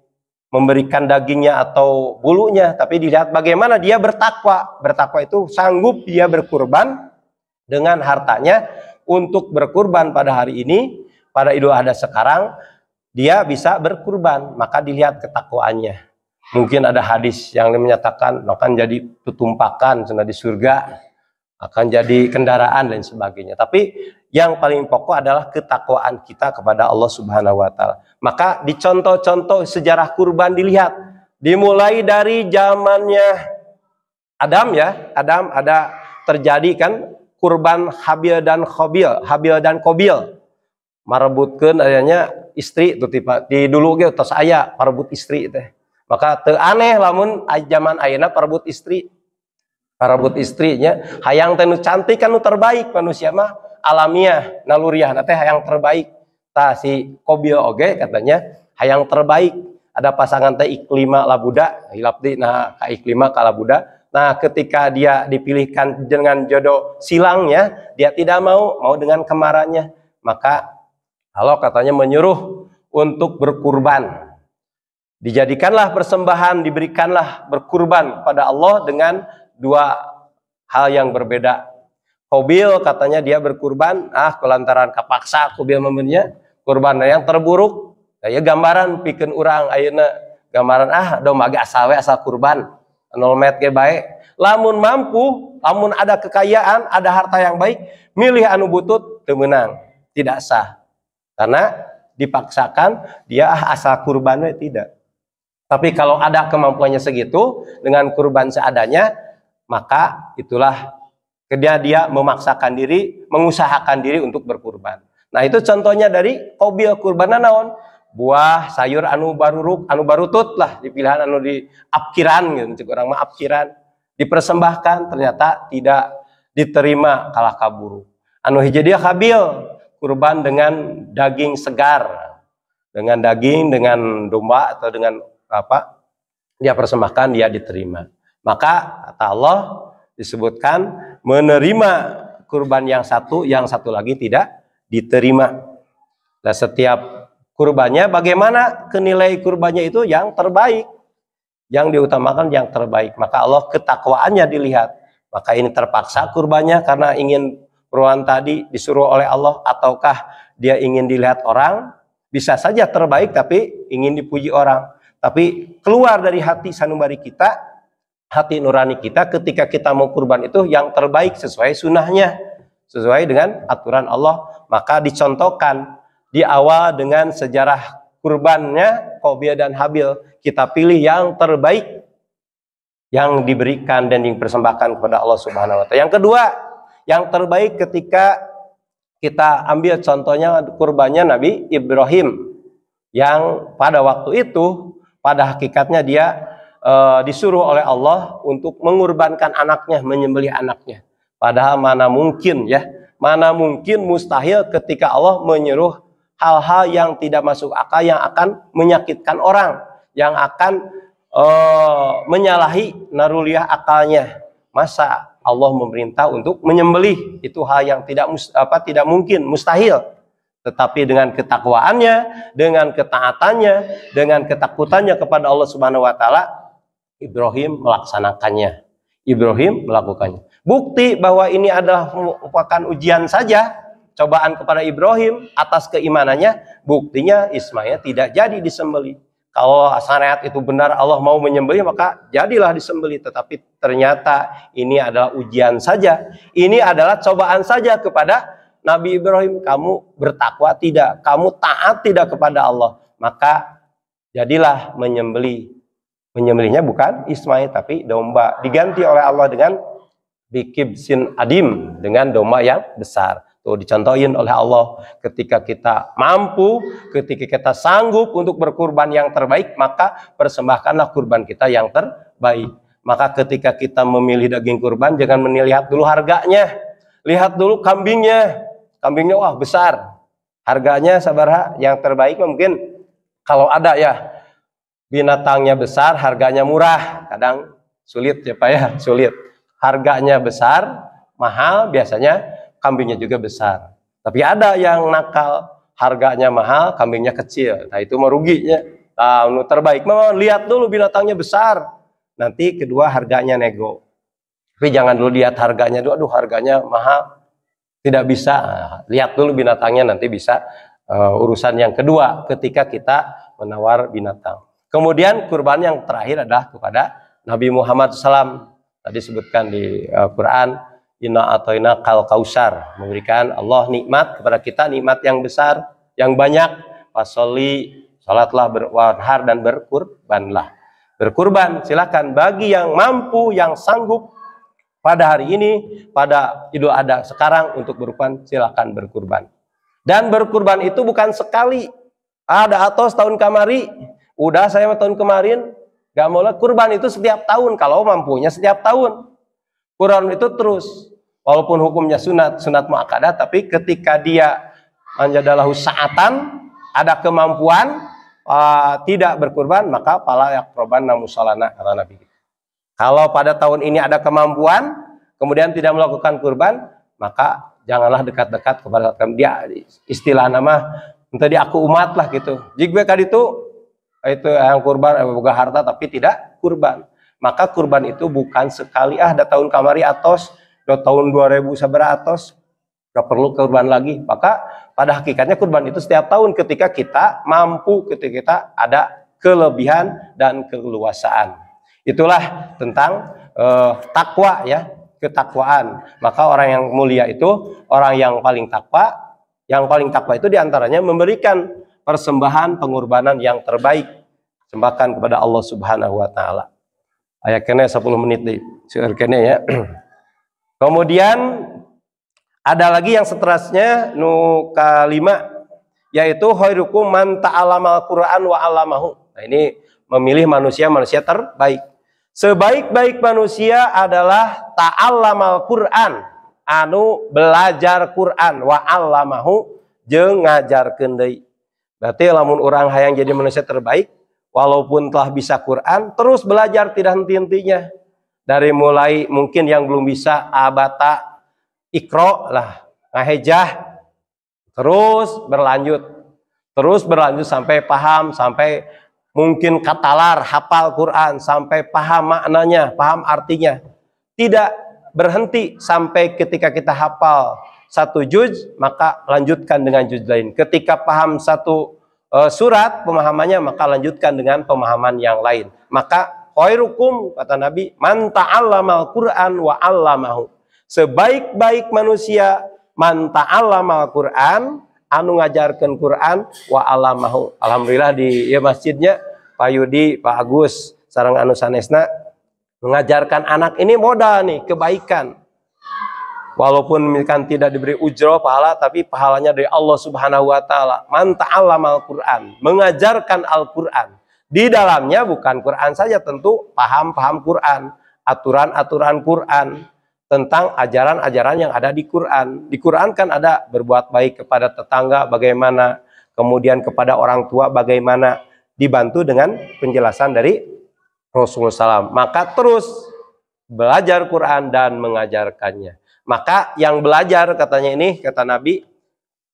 memberikan dagingnya atau bulunya, tapi dilihat bagaimana dia bertakwa. Bertakwa itu sanggup dia berkurban dengan hartanya untuk berkurban pada hari ini, pada Idul Adha sekarang, dia bisa berkurban, maka dilihat ketakwaannya. Mungkin ada hadis yang menyatakan akan jadi tutumpakan di surga, akan jadi kendaraan dan sebagainya. Tapi yang paling pokok adalah ketakwaan kita kepada Allah Subhanahu wa taala. Maka di contoh-contoh sejarah kurban dilihat dimulai dari zamannya Adam ya, Adam ada terjadi kan kurban Habil dan Kobil, Habil dan Kobil merebutkan adanya istri itu tipe di dulu gitu tos ayah merebut istri teh maka teu aneh lamun zaman ayana merebut istri merebut istrinya hayang teh cantik kan nu terbaik manusia mah alamiah naluriah nanti yang terbaik ta si kobio oge katanya hayang terbaik ada pasangan teh iklima labuda hilap di nah ka iklima ka labuda nah ketika dia dipilihkan dengan jodoh silangnya dia tidak mau mau dengan kemaranya maka Allah katanya menyuruh untuk berkurban dijadikanlah persembahan diberikanlah berkurban pada Allah dengan dua hal yang berbeda Kobil katanya dia berkurban, ah kelantaran kapaksa Kobil membenya kurban. Nah, yang terburuk, nah, ya gambaran bikin orang ayeuna gambaran ah domba ge asawe asal kurban. Nol met ge baik. Lamun mampu, lamun ada kekayaan, ada harta yang baik, milih anu butut temenang, tidak sah. Karena dipaksakan dia ah asal kurban tidak. Tapi kalau ada kemampuannya segitu dengan kurban seadanya, maka itulah Ketika dia memaksakan diri, mengusahakan diri untuk berkurban. Nah itu contohnya dari kobil kurban naon buah sayur anu baruruk anu barutut lah dipilihan anu di apkiran gitu orang mah apkiran dipersembahkan ternyata tidak diterima kalah kabur. anu hiji dia kabil kurban dengan daging segar dengan daging dengan domba atau dengan apa dia persembahkan dia diterima maka kata Allah disebutkan menerima kurban yang satu, yang satu lagi tidak diterima. Nah, setiap kurbannya bagaimana kenilai kurbannya itu yang terbaik. Yang diutamakan yang terbaik. Maka Allah ketakwaannya dilihat. Maka ini terpaksa kurbannya karena ingin peruan tadi disuruh oleh Allah ataukah dia ingin dilihat orang bisa saja terbaik tapi ingin dipuji orang tapi keluar dari hati sanubari kita hati nurani kita ketika kita mau kurban itu yang terbaik sesuai sunnahnya sesuai dengan aturan Allah maka dicontohkan di awal dengan sejarah kurbannya Kobia dan Habil kita pilih yang terbaik yang diberikan dan dipersembahkan kepada Allah Subhanahu wa taala. Yang kedua, yang terbaik ketika kita ambil contohnya kurbannya Nabi Ibrahim yang pada waktu itu pada hakikatnya dia uh, disuruh oleh Allah untuk mengorbankan anaknya, menyembelih anaknya. Padahal mana mungkin ya, mana mungkin mustahil ketika Allah menyuruh hal-hal yang tidak masuk akal yang akan menyakitkan orang, yang akan uh, menyalahi naruliah akalnya. Masa Allah memerintah untuk menyembelih itu hal yang tidak apa tidak mungkin, mustahil. Tetapi dengan ketakwaannya, dengan ketaatannya, dengan ketakutannya kepada Allah Subhanahu wa taala, Ibrahim melaksanakannya. Ibrahim melakukannya. Bukti bahwa ini adalah merupakan ujian saja, cobaan kepada Ibrahim atas keimanannya, buktinya Ismail tidak jadi disembeli. Kalau syariat itu benar Allah mau menyembeli maka jadilah disembeli. Tetapi ternyata ini adalah ujian saja. Ini adalah cobaan saja kepada Nabi Ibrahim. Kamu bertakwa tidak, kamu taat tidak kepada Allah. Maka jadilah menyembeli menyembelihnya bukan Ismail tapi domba diganti oleh Allah dengan sin adim dengan domba yang besar tuh dicontohin oleh Allah ketika kita mampu ketika kita sanggup untuk berkurban yang terbaik maka persembahkanlah kurban kita yang terbaik maka ketika kita memilih daging kurban jangan melihat dulu harganya lihat dulu kambingnya kambingnya wah besar harganya sabarha yang terbaik mungkin kalau ada ya binatangnya besar, harganya murah. Kadang sulit ya Pak ya, sulit. Harganya besar, mahal, biasanya kambingnya juga besar. Tapi ada yang nakal, harganya mahal, kambingnya kecil. Nah itu meruginya. Nah, terbaik, memang lihat dulu binatangnya besar. Nanti kedua harganya nego. Tapi jangan dulu lihat harganya, dulu, aduh harganya mahal. Tidak bisa, lihat dulu binatangnya nanti bisa uh, urusan yang kedua ketika kita menawar binatang. Kemudian kurban yang terakhir adalah kepada Nabi Muhammad SAW. Tadi sebutkan di uh, Quran, Inna atoina kal kausar. Memberikan Allah nikmat kepada kita, nikmat yang besar, yang banyak. Fasoli, sholatlah berwarhar dan berkurbanlah. Berkurban, silahkan bagi yang mampu, yang sanggup pada hari ini, pada Idul Adha sekarang untuk berkurban, silahkan berkurban. Dan berkurban itu bukan sekali, ada atau setahun kamari, Udah saya tahun kemarin gak mau kurban itu setiap tahun kalau mampunya setiap tahun. Kurban itu terus walaupun hukumnya sunat sunat muakkadah tapi ketika dia anjadalahu saatan ada kemampuan uh, tidak berkurban maka pala kurban namusalana kata Nabi. Kalau pada tahun ini ada kemampuan kemudian tidak melakukan kurban maka janganlah dekat-dekat kepada dia istilah nama nanti aku umat lah gitu. kali itu itu yang eh, kurban eh, bukan harta tapi tidak kurban maka kurban itu bukan sekali ah ada tahun kamari atos da tahun 2000 sabar atos gak perlu kurban lagi maka pada hakikatnya kurban itu setiap tahun ketika kita mampu ketika kita ada kelebihan dan keluasaan itulah tentang eh, takwa ya ketakwaan maka orang yang mulia itu orang yang paling takwa yang paling takwa itu diantaranya memberikan persembahan pengorbanan yang terbaik sembahkan kepada Allah Subhanahu wa taala. Ayat kene 10 menit di seueur kene ya. (clears throat) Kemudian ada lagi yang seterusnya nu kalima yaitu khairukum man al Qur'an wa 'allamahu. Nah ini memilih manusia-manusia terbaik. Sebaik-baik manusia adalah al Qur'an, anu belajar Quran wa 'allamahu jeung ngajarkeun deui. Berarti lamun orang hayang jadi manusia terbaik, walaupun telah bisa Quran, terus belajar tidak henti-hentinya. Dari mulai mungkin yang belum bisa abata, ikro lah, ngahejah, terus berlanjut. Terus berlanjut sampai paham, sampai mungkin katalar, hafal Quran, sampai paham maknanya, paham artinya. Tidak berhenti sampai ketika kita hafal satu juz, maka lanjutkan dengan juz lain. Ketika paham satu Eh, surat pemahamannya maka lanjutkan dengan pemahaman yang lain. Maka khairukum kata Nabi man ta'allamal Qur'an wa 'allamahu. Sebaik-baik manusia man ta'allamal Qur'an anu ngajarkan Quran wa alamahu. Alhamdulillah di ya masjidnya Pak Yudi, Pak Agus, sarang anu sanesna mengajarkan anak ini modal nih kebaikan walaupun misalkan tidak diberi ujroh pahala tapi pahalanya dari Allah Subhanahu wa taala. Man Al-Qur'an, mengajarkan Al-Qur'an. Di dalamnya bukan Quran saja tentu paham-paham Quran, aturan-aturan Quran tentang ajaran-ajaran yang ada di Quran. Di Quran kan ada berbuat baik kepada tetangga bagaimana, kemudian kepada orang tua bagaimana, dibantu dengan penjelasan dari Rasulullah SAW. Maka terus belajar Quran dan mengajarkannya. Maka yang belajar katanya ini kata Nabi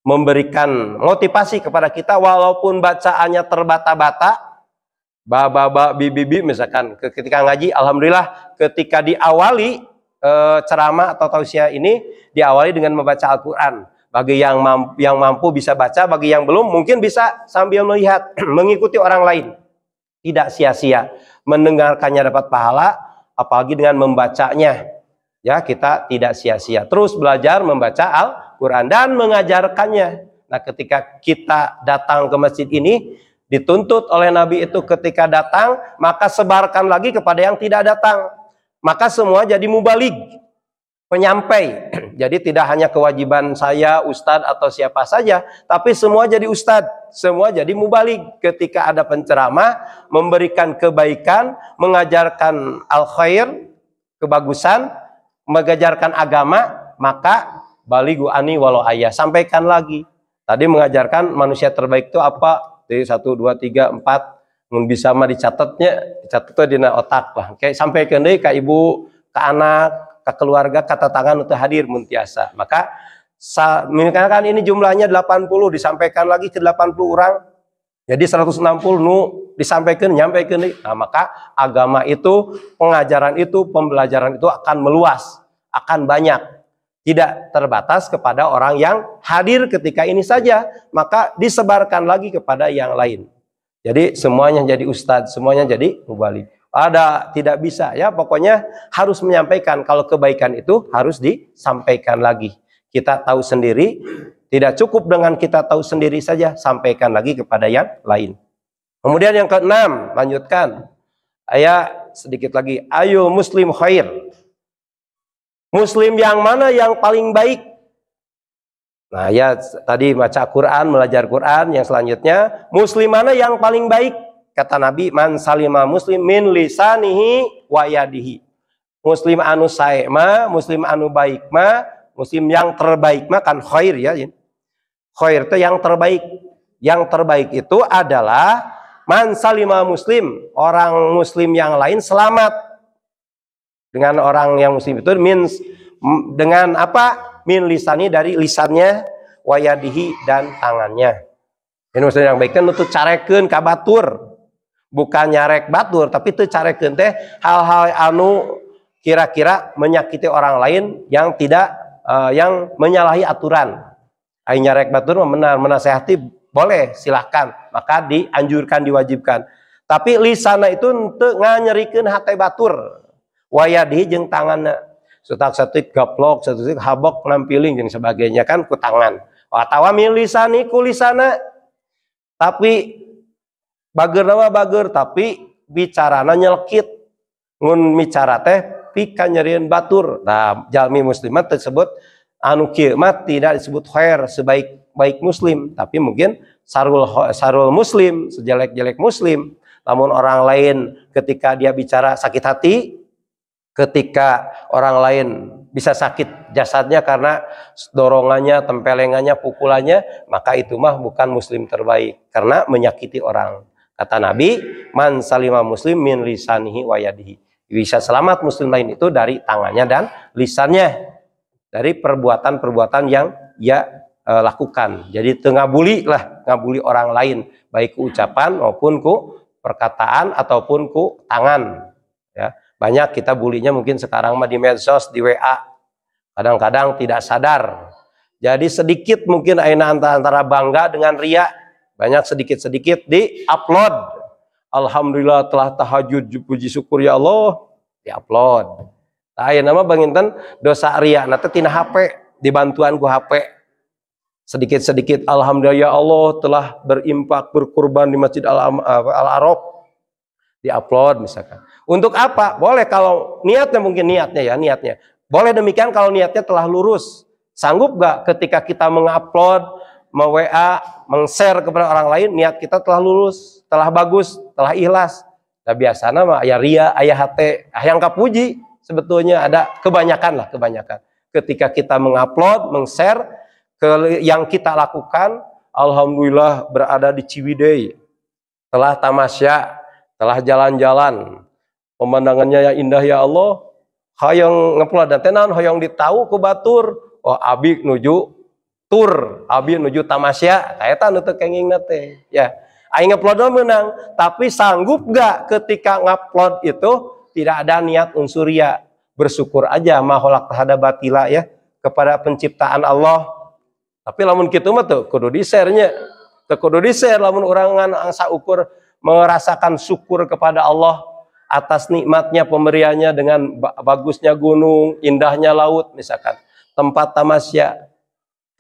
memberikan motivasi kepada kita walaupun bacaannya terbata-bata baba-baba bi bi misalkan ketika ngaji alhamdulillah ketika diawali e, ceramah atau tausiah ini diawali dengan membaca Al-Qur'an. Bagi yang mampu, yang mampu bisa baca, bagi yang belum mungkin bisa sambil melihat, (clears throat) mengikuti orang lain. Tidak sia-sia mendengarkannya dapat pahala apalagi dengan membacanya Ya, kita tidak sia-sia. Terus belajar membaca Al-Qur'an dan mengajarkannya. Nah, ketika kita datang ke masjid ini dituntut oleh Nabi itu ketika datang, maka sebarkan lagi kepada yang tidak datang. Maka semua jadi mubalik, penyampai. (clears throat) Jadi tidak hanya kewajiban saya, Ustad atau siapa saja, tapi semua jadi Ustad, semua jadi mubalik. Ketika ada penceramah, memberikan kebaikan, mengajarkan al-khair, kebagusan, mengajarkan agama, maka baligu ani walau ayah, sampaikan lagi. Tadi mengajarkan manusia terbaik itu apa? Jadi satu, dua, tiga, empat, mungkin bisa mah dicatatnya, catat tuh di otak lah. Oke, sampaikan deh ke ibu, ke anak, ke keluarga, kata tangan untuk hadir muntiasa. Maka misalkan ini jumlahnya 80 disampaikan lagi ke 80 orang jadi 160 nu disampaikan, nyampaikan. nih. Nah, maka agama itu, pengajaran itu, pembelajaran itu akan meluas, akan banyak. Tidak terbatas kepada orang yang hadir ketika ini saja, maka disebarkan lagi kepada yang lain. Jadi semuanya jadi ustadz, semuanya jadi kembali. Ada tidak bisa ya, pokoknya harus menyampaikan kalau kebaikan itu harus disampaikan lagi. Kita tahu sendiri tidak cukup dengan kita tahu sendiri saja, sampaikan lagi kepada yang lain. Kemudian yang keenam, lanjutkan. Ayah, sedikit lagi. Ayo muslim khair. Muslim yang mana yang paling baik? Nah ya tadi baca Quran, belajar Quran. Yang selanjutnya, muslim mana yang paling baik? Kata Nabi, man salima muslim min lisanihi wa yadihi. Muslim anu sae muslim anu baik ma, muslim yang terbaik ma kan khair ya. Khair itu yang terbaik. Yang terbaik itu adalah man salima muslim, orang muslim yang lain selamat. Dengan orang yang muslim itu means dengan apa? Min lisani dari lisannya, wayadihi dan tangannya. Ini maksudnya yang baik kan itu carekeun ka batur. Bukan nyarek batur, tapi itu carekeun teh hal-hal anu kira-kira menyakiti orang lain yang tidak uh, yang menyalahi aturan Akhirnya rek batur benar menasehati boleh silahkan maka dianjurkan diwajibkan tapi lisana itu untuk nganyerikan hati batur wayadi jeng tangannya setak setik gaplok setik habok penampiling dan sebagainya kan ku tangan atau milisani kulisana tapi bager nama bager tapi bicara nanya nyelkit ngun bicara teh pika nyerian batur nah jalmi muslimat tersebut anu mati tidak disebut khair sebaik baik muslim, tapi mungkin sarul sarul muslim, sejelek-jelek muslim. Namun orang lain ketika dia bicara sakit hati, ketika orang lain bisa sakit jasadnya karena dorongannya, tempelengannya, pukulannya, maka itu mah bukan muslim terbaik karena menyakiti orang. Kata Nabi, man salima muslim min lisanihi wa yadihi. Bisa selamat muslim lain itu dari tangannya dan lisannya dari perbuatan-perbuatan yang ia e, lakukan. Jadi tengabuli lah, ngabuli orang lain, baik ku ucapan maupun ku perkataan ataupun ku tangan. Ya, banyak kita bulinya mungkin sekarang mah di medsos, di WA. Kadang-kadang tidak sadar. Jadi sedikit mungkin aina antara, antara bangga dengan ria, banyak sedikit-sedikit di upload. Alhamdulillah telah tahajud puji syukur ya Allah di upload Nah, nama bang Intan dosa ria nate tina HP dibantuan ku HP sedikit-sedikit alhamdulillah ya Allah telah berimpak berkorban di Masjid Al, Al Arab diupload misalkan. Untuk apa? Boleh kalau niatnya mungkin niatnya ya niatnya. Boleh demikian kalau niatnya telah lurus. Sanggup gak ketika kita mengupload, me WA, meng-share kepada orang lain, niat kita telah lurus, telah bagus, telah ikhlas. Nah biasanya nama ayah ria, ayah hati, ayah yang kapuji sebetulnya ada kebanyakan lah kebanyakan. Ketika kita mengupload, mengshare ke yang kita lakukan, alhamdulillah berada di Ciwidey. Telah tamasya, telah jalan-jalan. Pemandangannya yang indah ya Allah. Hayang ngepula dan tenan, hayang ditau ke batur. Oh abi nuju tur, abi nuju tamasya. kaya tanu kenging nate. Ya. Aing ngupload menang, tapi sanggup gak ketika ngupload itu tidak ada niat unsur unsuria. Ya. Bersyukur aja maholak terhadap batila ya kepada penciptaan Allah. Tapi lamun kita mah tuh kudu disernya. Tuh kudu diser lamun orangan angsa ukur merasakan syukur kepada Allah atas nikmatnya pemberiannya dengan bagusnya gunung, indahnya laut misalkan. Tempat tamasya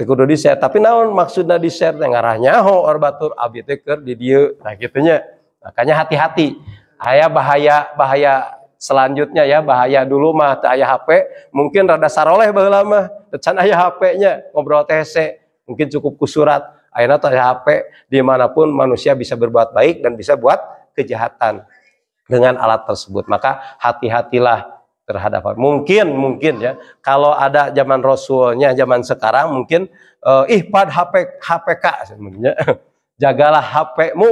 kudu di share tapi namun maksudnya di share yang arahnya ho orbatur abiteker di dia nah gitunya makanya hati-hati ayah bahaya bahaya selanjutnya ya bahaya dulu mah teh HP mungkin rada saroleh baheula mah can ayah HP-nya ngobrol TC mungkin cukup kusurat surat ayeuna teh HP dimanapun manusia bisa berbuat baik dan bisa buat kejahatan dengan alat tersebut maka hati-hatilah terhadap mungkin mungkin ya kalau ada zaman Rasulnya zaman sekarang mungkin eh, ihpad HP HPK sebenarnya (laughs) jagalah HP-mu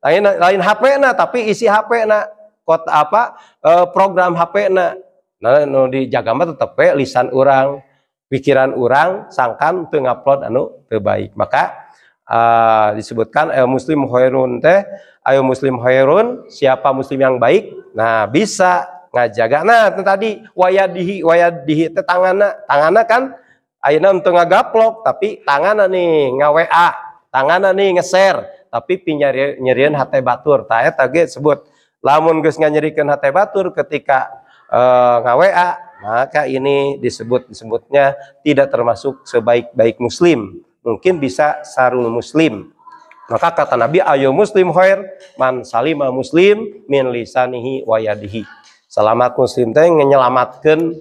lain lain HP nah tapi isi HP nah pot apa eh, program HP na nah, nu dijaga mah tetep lisan orang pikiran orang sangkan untuk ngupload anu terbaik. maka eh, disebutkan ayo eh, muslim khairun teh ayo muslim khairun siapa muslim yang baik nah bisa ngajaga nah tadi wayadihi wayadihi teh tangana tangana kan ayeuna untuk ngagaplok tapi tangana nih nga WA tangana nih nge-share tapi pinyarian nyerian hati batur tah target sebut Lamun geus nganyerikeun hate batur ketika e, eh, ngawea, maka ini disebut disebutnya tidak termasuk sebaik-baik muslim. Mungkin bisa sarul muslim. Maka kata Nabi, ayo muslim khair man salima muslim min lisanihi wa yadihi. Selamat muslim teh menyelamatkan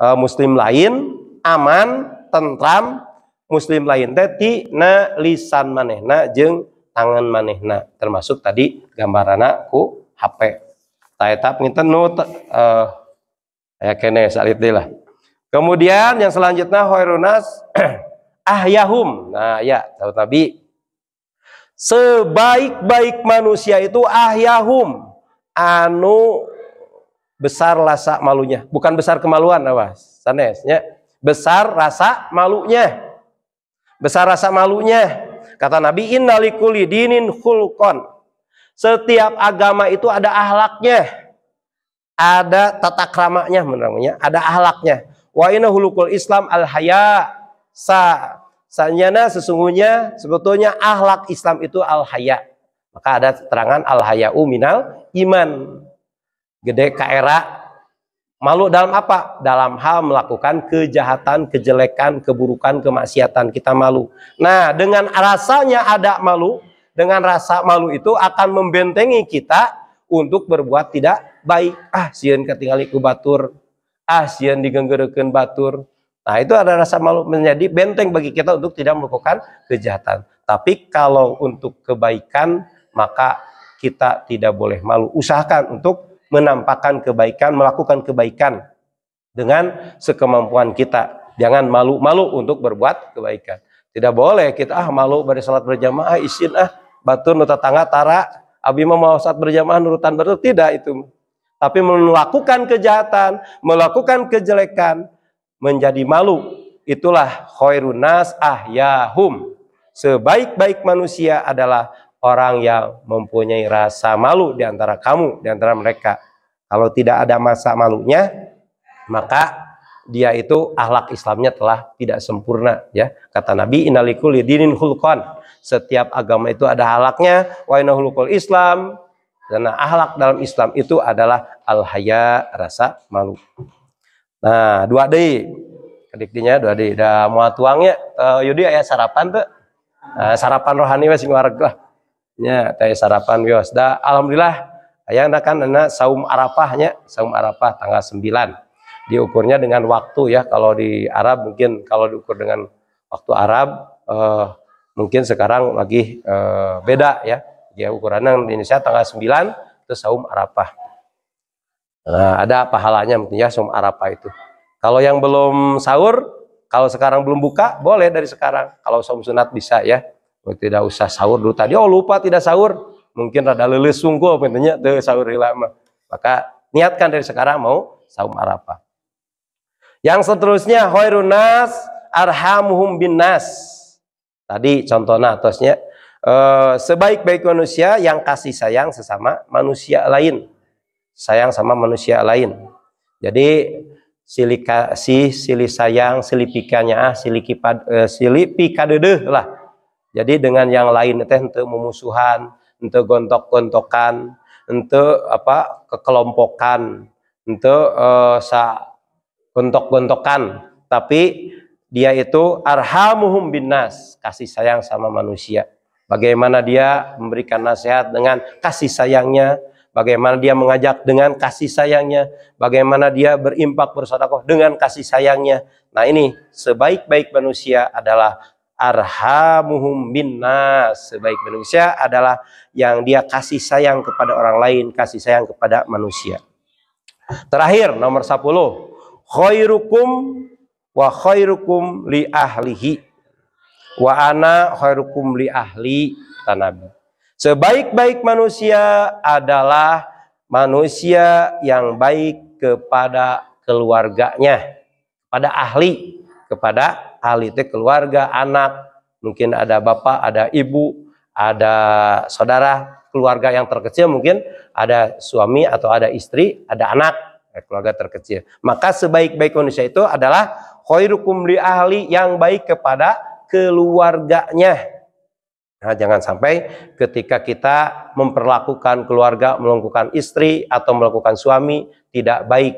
e, muslim lain aman, tentram, muslim lain teh tina lisan manehna jeng tangan manehna termasuk tadi gambaranaku ku HP ta eta pinten nu eh ya kene salit deh lah kemudian yang selanjutnya Hoirunas (clears throat) ahyahum nah ya tahu tapi sebaik-baik manusia itu ahyahum anu besar rasa malunya bukan besar kemaluan awas sanesnya besar rasa malunya besar rasa malunya kata Nabi innalikuli dinin khulqon setiap agama itu ada ahlaknya. Ada tata kramanya menurutnya, ada ahlaknya. Wa inna hulukul Islam al haya sa Sanyana sesungguhnya sebetulnya ahlak Islam itu al haya. Maka ada keterangan al hayau minal iman. Gede kaera malu dalam apa? Dalam hal melakukan kejahatan, kejelekan, keburukan, kemaksiatan kita malu. Nah, dengan rasanya ada malu, dengan rasa malu itu akan membentengi kita untuk berbuat tidak baik. Ah, sian ketinggalan ku batur. Ah, sian digenggereukeun batur. Nah, itu ada rasa malu menjadi benteng bagi kita untuk tidak melakukan kejahatan. Tapi kalau untuk kebaikan, maka kita tidak boleh malu. Usahakan untuk menampakkan kebaikan, melakukan kebaikan dengan sekemampuan kita. Jangan malu-malu untuk berbuat kebaikan. Tidak boleh kita ah malu pada salat berjamaah, izin ah batur nu tetangga tara abi mah mau saat berjamaah nurutan batur tidak itu tapi melakukan kejahatan melakukan kejelekan menjadi malu itulah khairun nas ahyahum sebaik-baik manusia adalah orang yang mempunyai rasa malu di antara kamu di antara mereka kalau tidak ada masa malunya maka dia itu ahlak Islamnya telah tidak sempurna ya kata Nabi inalikul dinin hulkon setiap agama itu ada halaknya. Wa Islam. Karena ahlak dalam Islam itu adalah al rasa malu. Nah, dua d Kedikdinya dua d Dah mau tuangnya. Uh, eh, Yudi ya sarapan tuh. Uh, sarapan rohani masih warga lah. Ya, teh sarapan bios Dah alhamdulillah. Ayah anda kan anak saum arafahnya, saum arafah tanggal sembilan diukurnya dengan waktu ya. Kalau di Arab mungkin kalau diukur dengan waktu Arab uh, mungkin sekarang lagi uh, beda ya ya ukurannya Indonesia tanggal 9 itu saum arafah nah, ada pahalanya mungkin ya saum arafah itu kalau yang belum sahur kalau sekarang belum buka boleh dari sekarang kalau saum sunat bisa ya tidak usah sahur dulu tadi oh lupa tidak sahur mungkin rada lelis sungguh pentingnya tuh sahur lama maka niatkan dari sekarang mau saum arafah yang seterusnya khairunas arhamuhum bin nas Tadi contohnya atasnya e, eh, sebaik-baik manusia yang kasih sayang sesama manusia lain. Sayang sama manusia lain. Jadi silih kasih, sili sayang, sili pikanya, ah, sili kipad, e, silih pikadede lah. Jadi dengan yang lain teh untuk memusuhan, untuk gontok-gontokan, untuk apa kekelompokan, untuk e, eh, sa gontok-gontokan, tapi dia itu arhamuhum bin nas, kasih sayang sama manusia. Bagaimana dia memberikan nasihat dengan kasih sayangnya, bagaimana dia mengajak dengan kasih sayangnya, bagaimana dia berimpak bersodakoh dengan kasih sayangnya. Nah, ini sebaik-baik manusia adalah arhamuhum bin nas. Sebaik manusia adalah yang dia kasih sayang kepada orang lain, kasih sayang kepada manusia. Terakhir nomor 10. Khairukum wa khairukum li ahlihi wa ana khairukum li ahli tanabi sebaik-baik manusia adalah manusia yang baik kepada keluarganya pada ahli kepada ahli itu keluarga anak mungkin ada bapak ada ibu ada saudara keluarga yang terkecil mungkin ada suami atau ada istri ada anak Eh, keluarga terkecil. Maka sebaik-baik manusia itu adalah khairukum li ahli yang baik kepada keluarganya. Nah, jangan sampai ketika kita memperlakukan keluarga, melakukan istri atau melakukan suami tidak baik,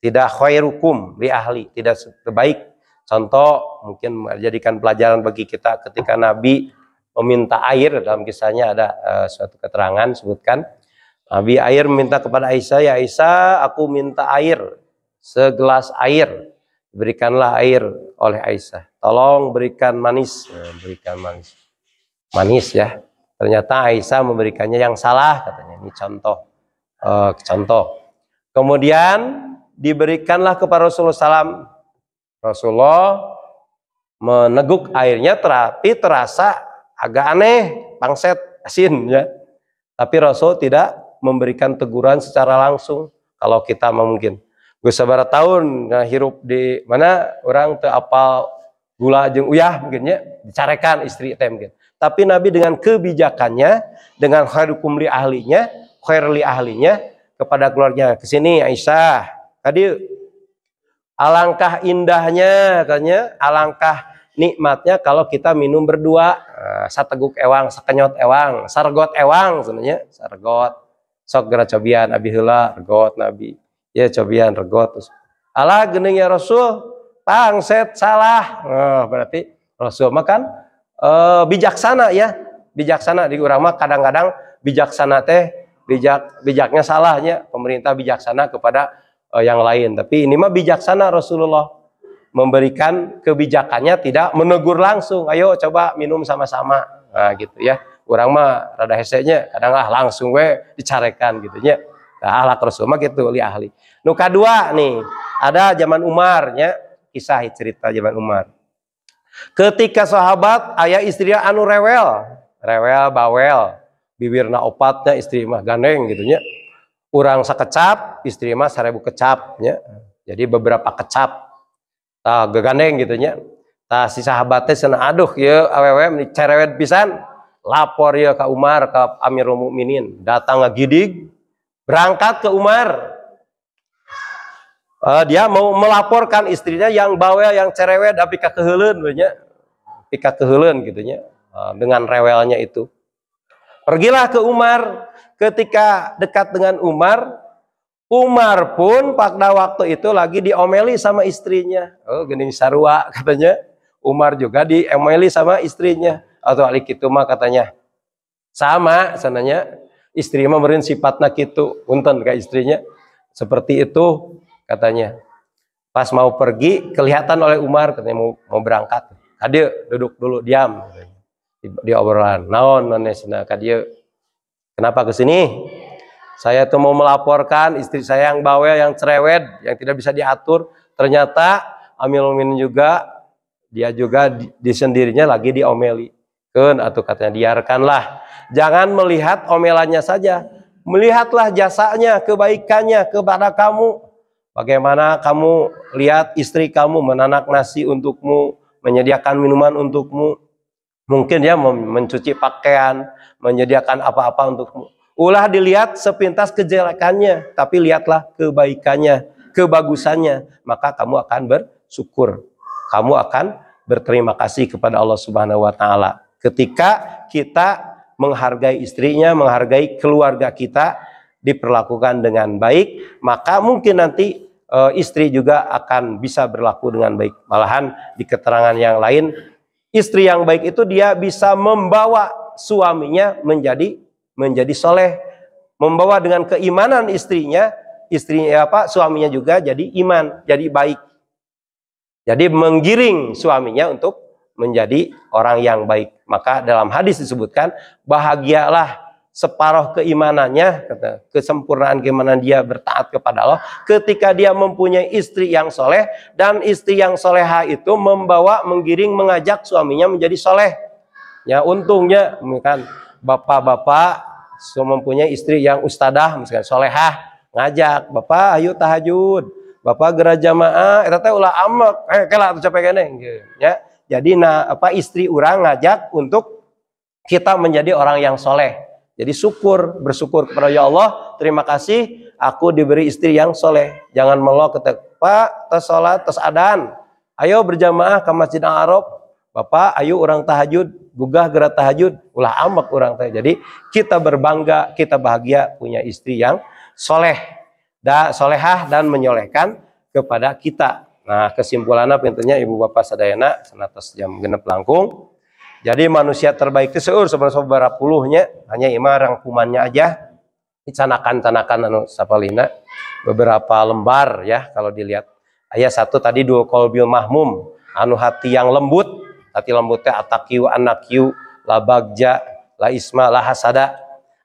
tidak khairukum li ahli, tidak sebaik. Contoh mungkin menjadikan pelajaran bagi kita ketika Nabi meminta air dalam kisahnya ada uh, suatu keterangan sebutkan Abi Air minta kepada Aisyah, ya Aisyah aku minta air, segelas air. Berikanlah air oleh Aisyah. Tolong berikan manis. Nah, berikan manis. Manis ya. Ternyata Aisyah memberikannya yang salah katanya. Ini contoh. Uh, contoh. Kemudian diberikanlah kepada Rasulullah SAW. Rasulullah meneguk airnya tapi terasa agak aneh, pangset, asin ya. Tapi Rasul tidak memberikan teguran secara langsung kalau kita mungkin. Gue sabar tahun nah, hirup di mana orang teu apa gula jeung uyah mungkin ya dicarekan istri teh mungkin. Tapi Nabi dengan kebijakannya, dengan khairukum li ahlinya, khair ahlinya kepada keluarganya. Ke sini Aisyah. Tadi alangkah indahnya katanya, alangkah nikmatnya kalau kita minum berdua. Nah, sateguk ewang, sekenyot ewang, sargot ewang sebenarnya, sargot sok gara cobian abi hula regot nabi ya cobian regot terus Allah ya Rasul pangset salah oh, berarti Rasul makan e, eh, bijaksana ya bijaksana di urang mah kadang-kadang bijaksana teh bijak bijaknya salahnya pemerintah bijaksana kepada e, yang lain tapi ini mah bijaksana Rasulullah memberikan kebijakannya tidak menegur langsung ayo coba minum sama-sama nah gitu ya orang mah rada hesenya kadang lah langsung we dicarekan gitu nya nah, ahlak rasul mah gitu li ahli nu kadua nih ada zaman Umar nya kisah cerita zaman Umar ketika sahabat ayah istri anu rewel rewel bawel bibirna opatnya istri mah gandeng gitu nya urang sakecap istri mah seribu kecap nya jadi beberapa kecap tah gegandeng gitu nya tah si sahabatnya sana aduh ya awewe cerewet pisan lapor ya ke Umar ke Amirul Mukminin datang ke Gidig berangkat ke Umar uh, dia mau melaporkan istrinya yang bawel yang cerewet tapi kekehelen banyak pika keheulun gitunya, uh, dengan rewelnya itu pergilah ke Umar ketika dekat dengan Umar Umar pun pada waktu itu lagi diomeli sama istrinya oh gening sarua (laughs) katanya Umar juga diomeli sama istrinya atau alik itu mah katanya sama sananya istri mah sifat nak itu untan kayak istrinya seperti itu katanya pas mau pergi kelihatan oleh Umar katanya mau, mau berangkat hadir duduk dulu diam di, di obrolan naon manesna kadia kenapa ke sini saya tuh mau melaporkan istri saya yang bawel yang cerewet yang tidak bisa diatur ternyata Amil juga dia juga di, di sendirinya lagi diomeli Ken atau katanya diarkanlah. Jangan melihat omelannya saja. Melihatlah jasanya, kebaikannya kepada kamu. Bagaimana kamu lihat istri kamu menanak nasi untukmu, menyediakan minuman untukmu. Mungkin dia mencuci pakaian, menyediakan apa-apa untukmu. Ulah dilihat sepintas kejelekannya, tapi lihatlah kebaikannya, kebagusannya. Maka kamu akan bersyukur. Kamu akan berterima kasih kepada Allah Subhanahu wa taala ketika kita menghargai istrinya, menghargai keluarga kita, diperlakukan dengan baik, maka mungkin nanti e, istri juga akan bisa berlaku dengan baik. Malahan di keterangan yang lain, istri yang baik itu dia bisa membawa suaminya menjadi menjadi soleh, membawa dengan keimanan istrinya, istrinya eh, apa suaminya juga jadi iman, jadi baik. Jadi menggiring suaminya untuk menjadi orang yang baik. Maka dalam hadis disebutkan bahagialah separuh keimanannya, kata, kesempurnaan keimanan dia bertaat kepada Allah ketika dia mempunyai istri yang soleh dan istri yang soleha itu membawa, menggiring, mengajak suaminya menjadi soleh. Ya untungnya, kan bapak-bapak mempunyai istri yang ustadah, misalkan solehah, ngajak, bapak ayo tahajud, bapak gerak jamaah, eta ulah amok eh, tuh capek kene, gitu, ya. Jadi nah apa istri orang ngajak untuk kita menjadi orang yang soleh. Jadi syukur, bersyukur kepada ya Allah, terima kasih aku diberi istri yang soleh. Jangan melok ke Pak, tes sholat, tes adan. Ayo berjamaah ke Masjid Al-Arab. Bapak, ayo orang tahajud, gugah gerak tahajud, ulah amak orang teh. Jadi kita berbangga, kita bahagia punya istri yang soleh, da, solehah dan menyolehkan kepada kita. Nah, kesimpulannya pintunya Ibu Bapak sadayana sanatos jam genep langkung. Jadi manusia terbaik itu seur sebenarnya beberapa puluhnya hanya ima rangkumannya aja dicanakan tanakan anu sapalina beberapa lembar ya kalau dilihat ayat satu tadi dua kolbil mahmum anu hati yang lembut hati lembutnya atakiu anakiu la bagja la isma la hasada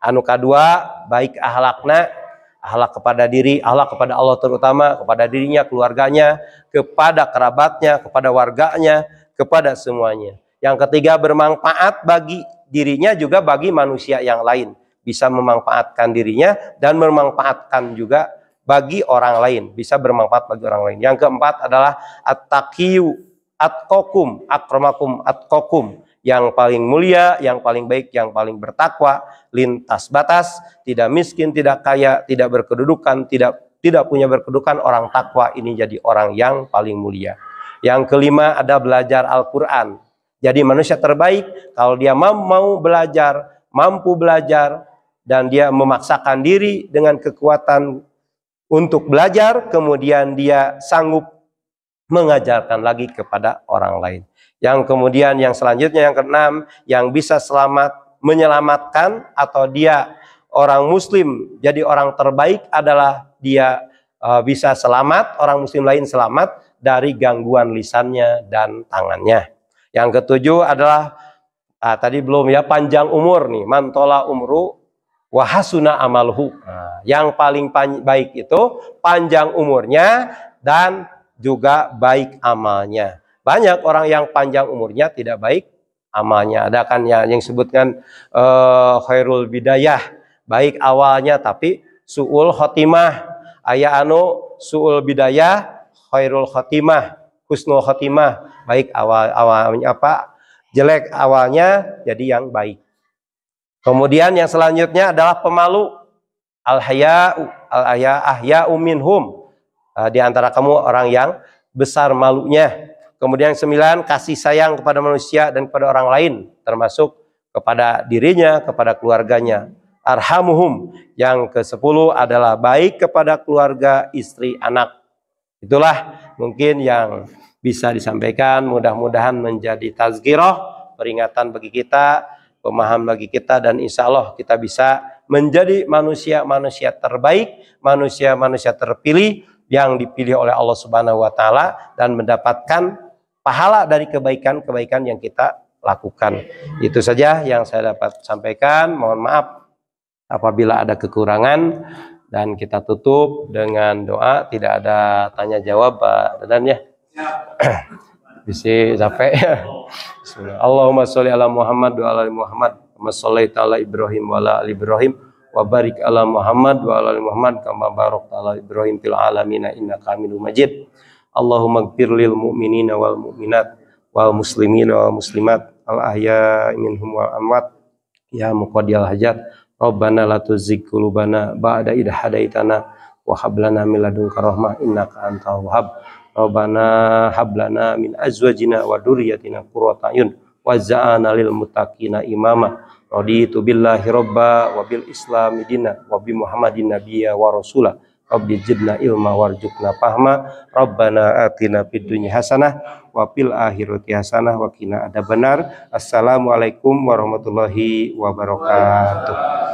anu kedua baik ahlakna Ahlak kepada diri, ahlak kepada Allah terutama, kepada dirinya, keluarganya, kepada kerabatnya, kepada warganya, kepada semuanya. Yang ketiga bermanfaat bagi dirinya juga bagi manusia yang lain. Bisa memanfaatkan dirinya dan bermanfaatkan juga bagi orang lain. Bisa bermanfaat bagi orang lain. Yang keempat adalah at-taqiyu, at-kokum, akramakum, at-kokum yang paling mulia, yang paling baik, yang paling bertakwa, lintas batas, tidak miskin, tidak kaya, tidak berkedudukan, tidak tidak punya berkedudukan orang takwa ini jadi orang yang paling mulia. Yang kelima ada belajar Al-Qur'an. Jadi manusia terbaik kalau dia mau, mau belajar, mampu belajar dan dia memaksakan diri dengan kekuatan untuk belajar, kemudian dia sanggup mengajarkan lagi kepada orang lain. Yang kemudian yang selanjutnya yang keenam yang bisa selamat menyelamatkan atau dia orang muslim jadi orang terbaik adalah dia e, bisa selamat, orang muslim lain selamat dari gangguan lisannya dan tangannya. Yang ketujuh adalah ah, tadi belum ya panjang umur nih, mantola umru wahasuna amalhu. Nah, yang paling baik itu panjang umurnya dan juga baik amalnya. Banyak orang yang panjang umurnya tidak baik amalnya. Ada kan ya, yang, yang sebutkan uh, eh, khairul bidayah, baik awalnya tapi suul khotimah. ayah anu suul bidayah, khairul khotimah, husnul khotimah, baik awal awalnya apa? Jelek awalnya jadi yang baik. Kemudian yang selanjutnya adalah pemalu al haya al-ahya ahya uminhum Uh, eh, di antara kamu orang yang besar malunya Kemudian yang sembilan, kasih sayang kepada manusia dan kepada orang lain, termasuk kepada dirinya, kepada keluarganya. Arhamuhum. Yang ke sepuluh adalah baik kepada keluarga, istri, anak. Itulah mungkin yang bisa disampaikan. Mudah-mudahan menjadi tazkirah, peringatan bagi kita, pemaham bagi kita, dan insya Allah kita bisa menjadi manusia-manusia terbaik, manusia-manusia terpilih yang dipilih oleh Allah Subhanahu wa taala dan mendapatkan pahala dari kebaikan-kebaikan yang kita lakukan. Itu saja yang saya dapat sampaikan. Mohon maaf apabila ada kekurangan dan kita tutup dengan doa. Tidak ada tanya jawab, Pak Dadan ya. (clears throat) Bisa capek. (laughs) Allahumma sholli ala Muhammad wa ala Muhammad. masolli ta'ala Ibrahim wa ala Ibrahim wa barik ala Muhammad wa ala Muhammad kama barok ta'ala Ibrahim fil alamina inna kami majid. Allahumma gfir lil mu'minina wal mu'minat wal muslimina wal muslimat al ahya minhum wal amwat ya muqaddiyal hajat Rabbana la tuzigh qulubana ba'da id hadaitana wa hab lana min ladunka rahmah innaka antal wahhab Rabbana hab lana min azwajina wa dhurriyyatina qurrata ayun waj'alna lil muttaqina imama raditu billahi robba wa bil islami dina wa bi muhammadin nabiyya wa rasulah Rabbi zidna ilma warjukna pahma, Rabbana atina fid dunya hasanah wa fil akhirati hasanah wa qina adzabannar. Assalamualaikum warahmatullahi wabarakatuh.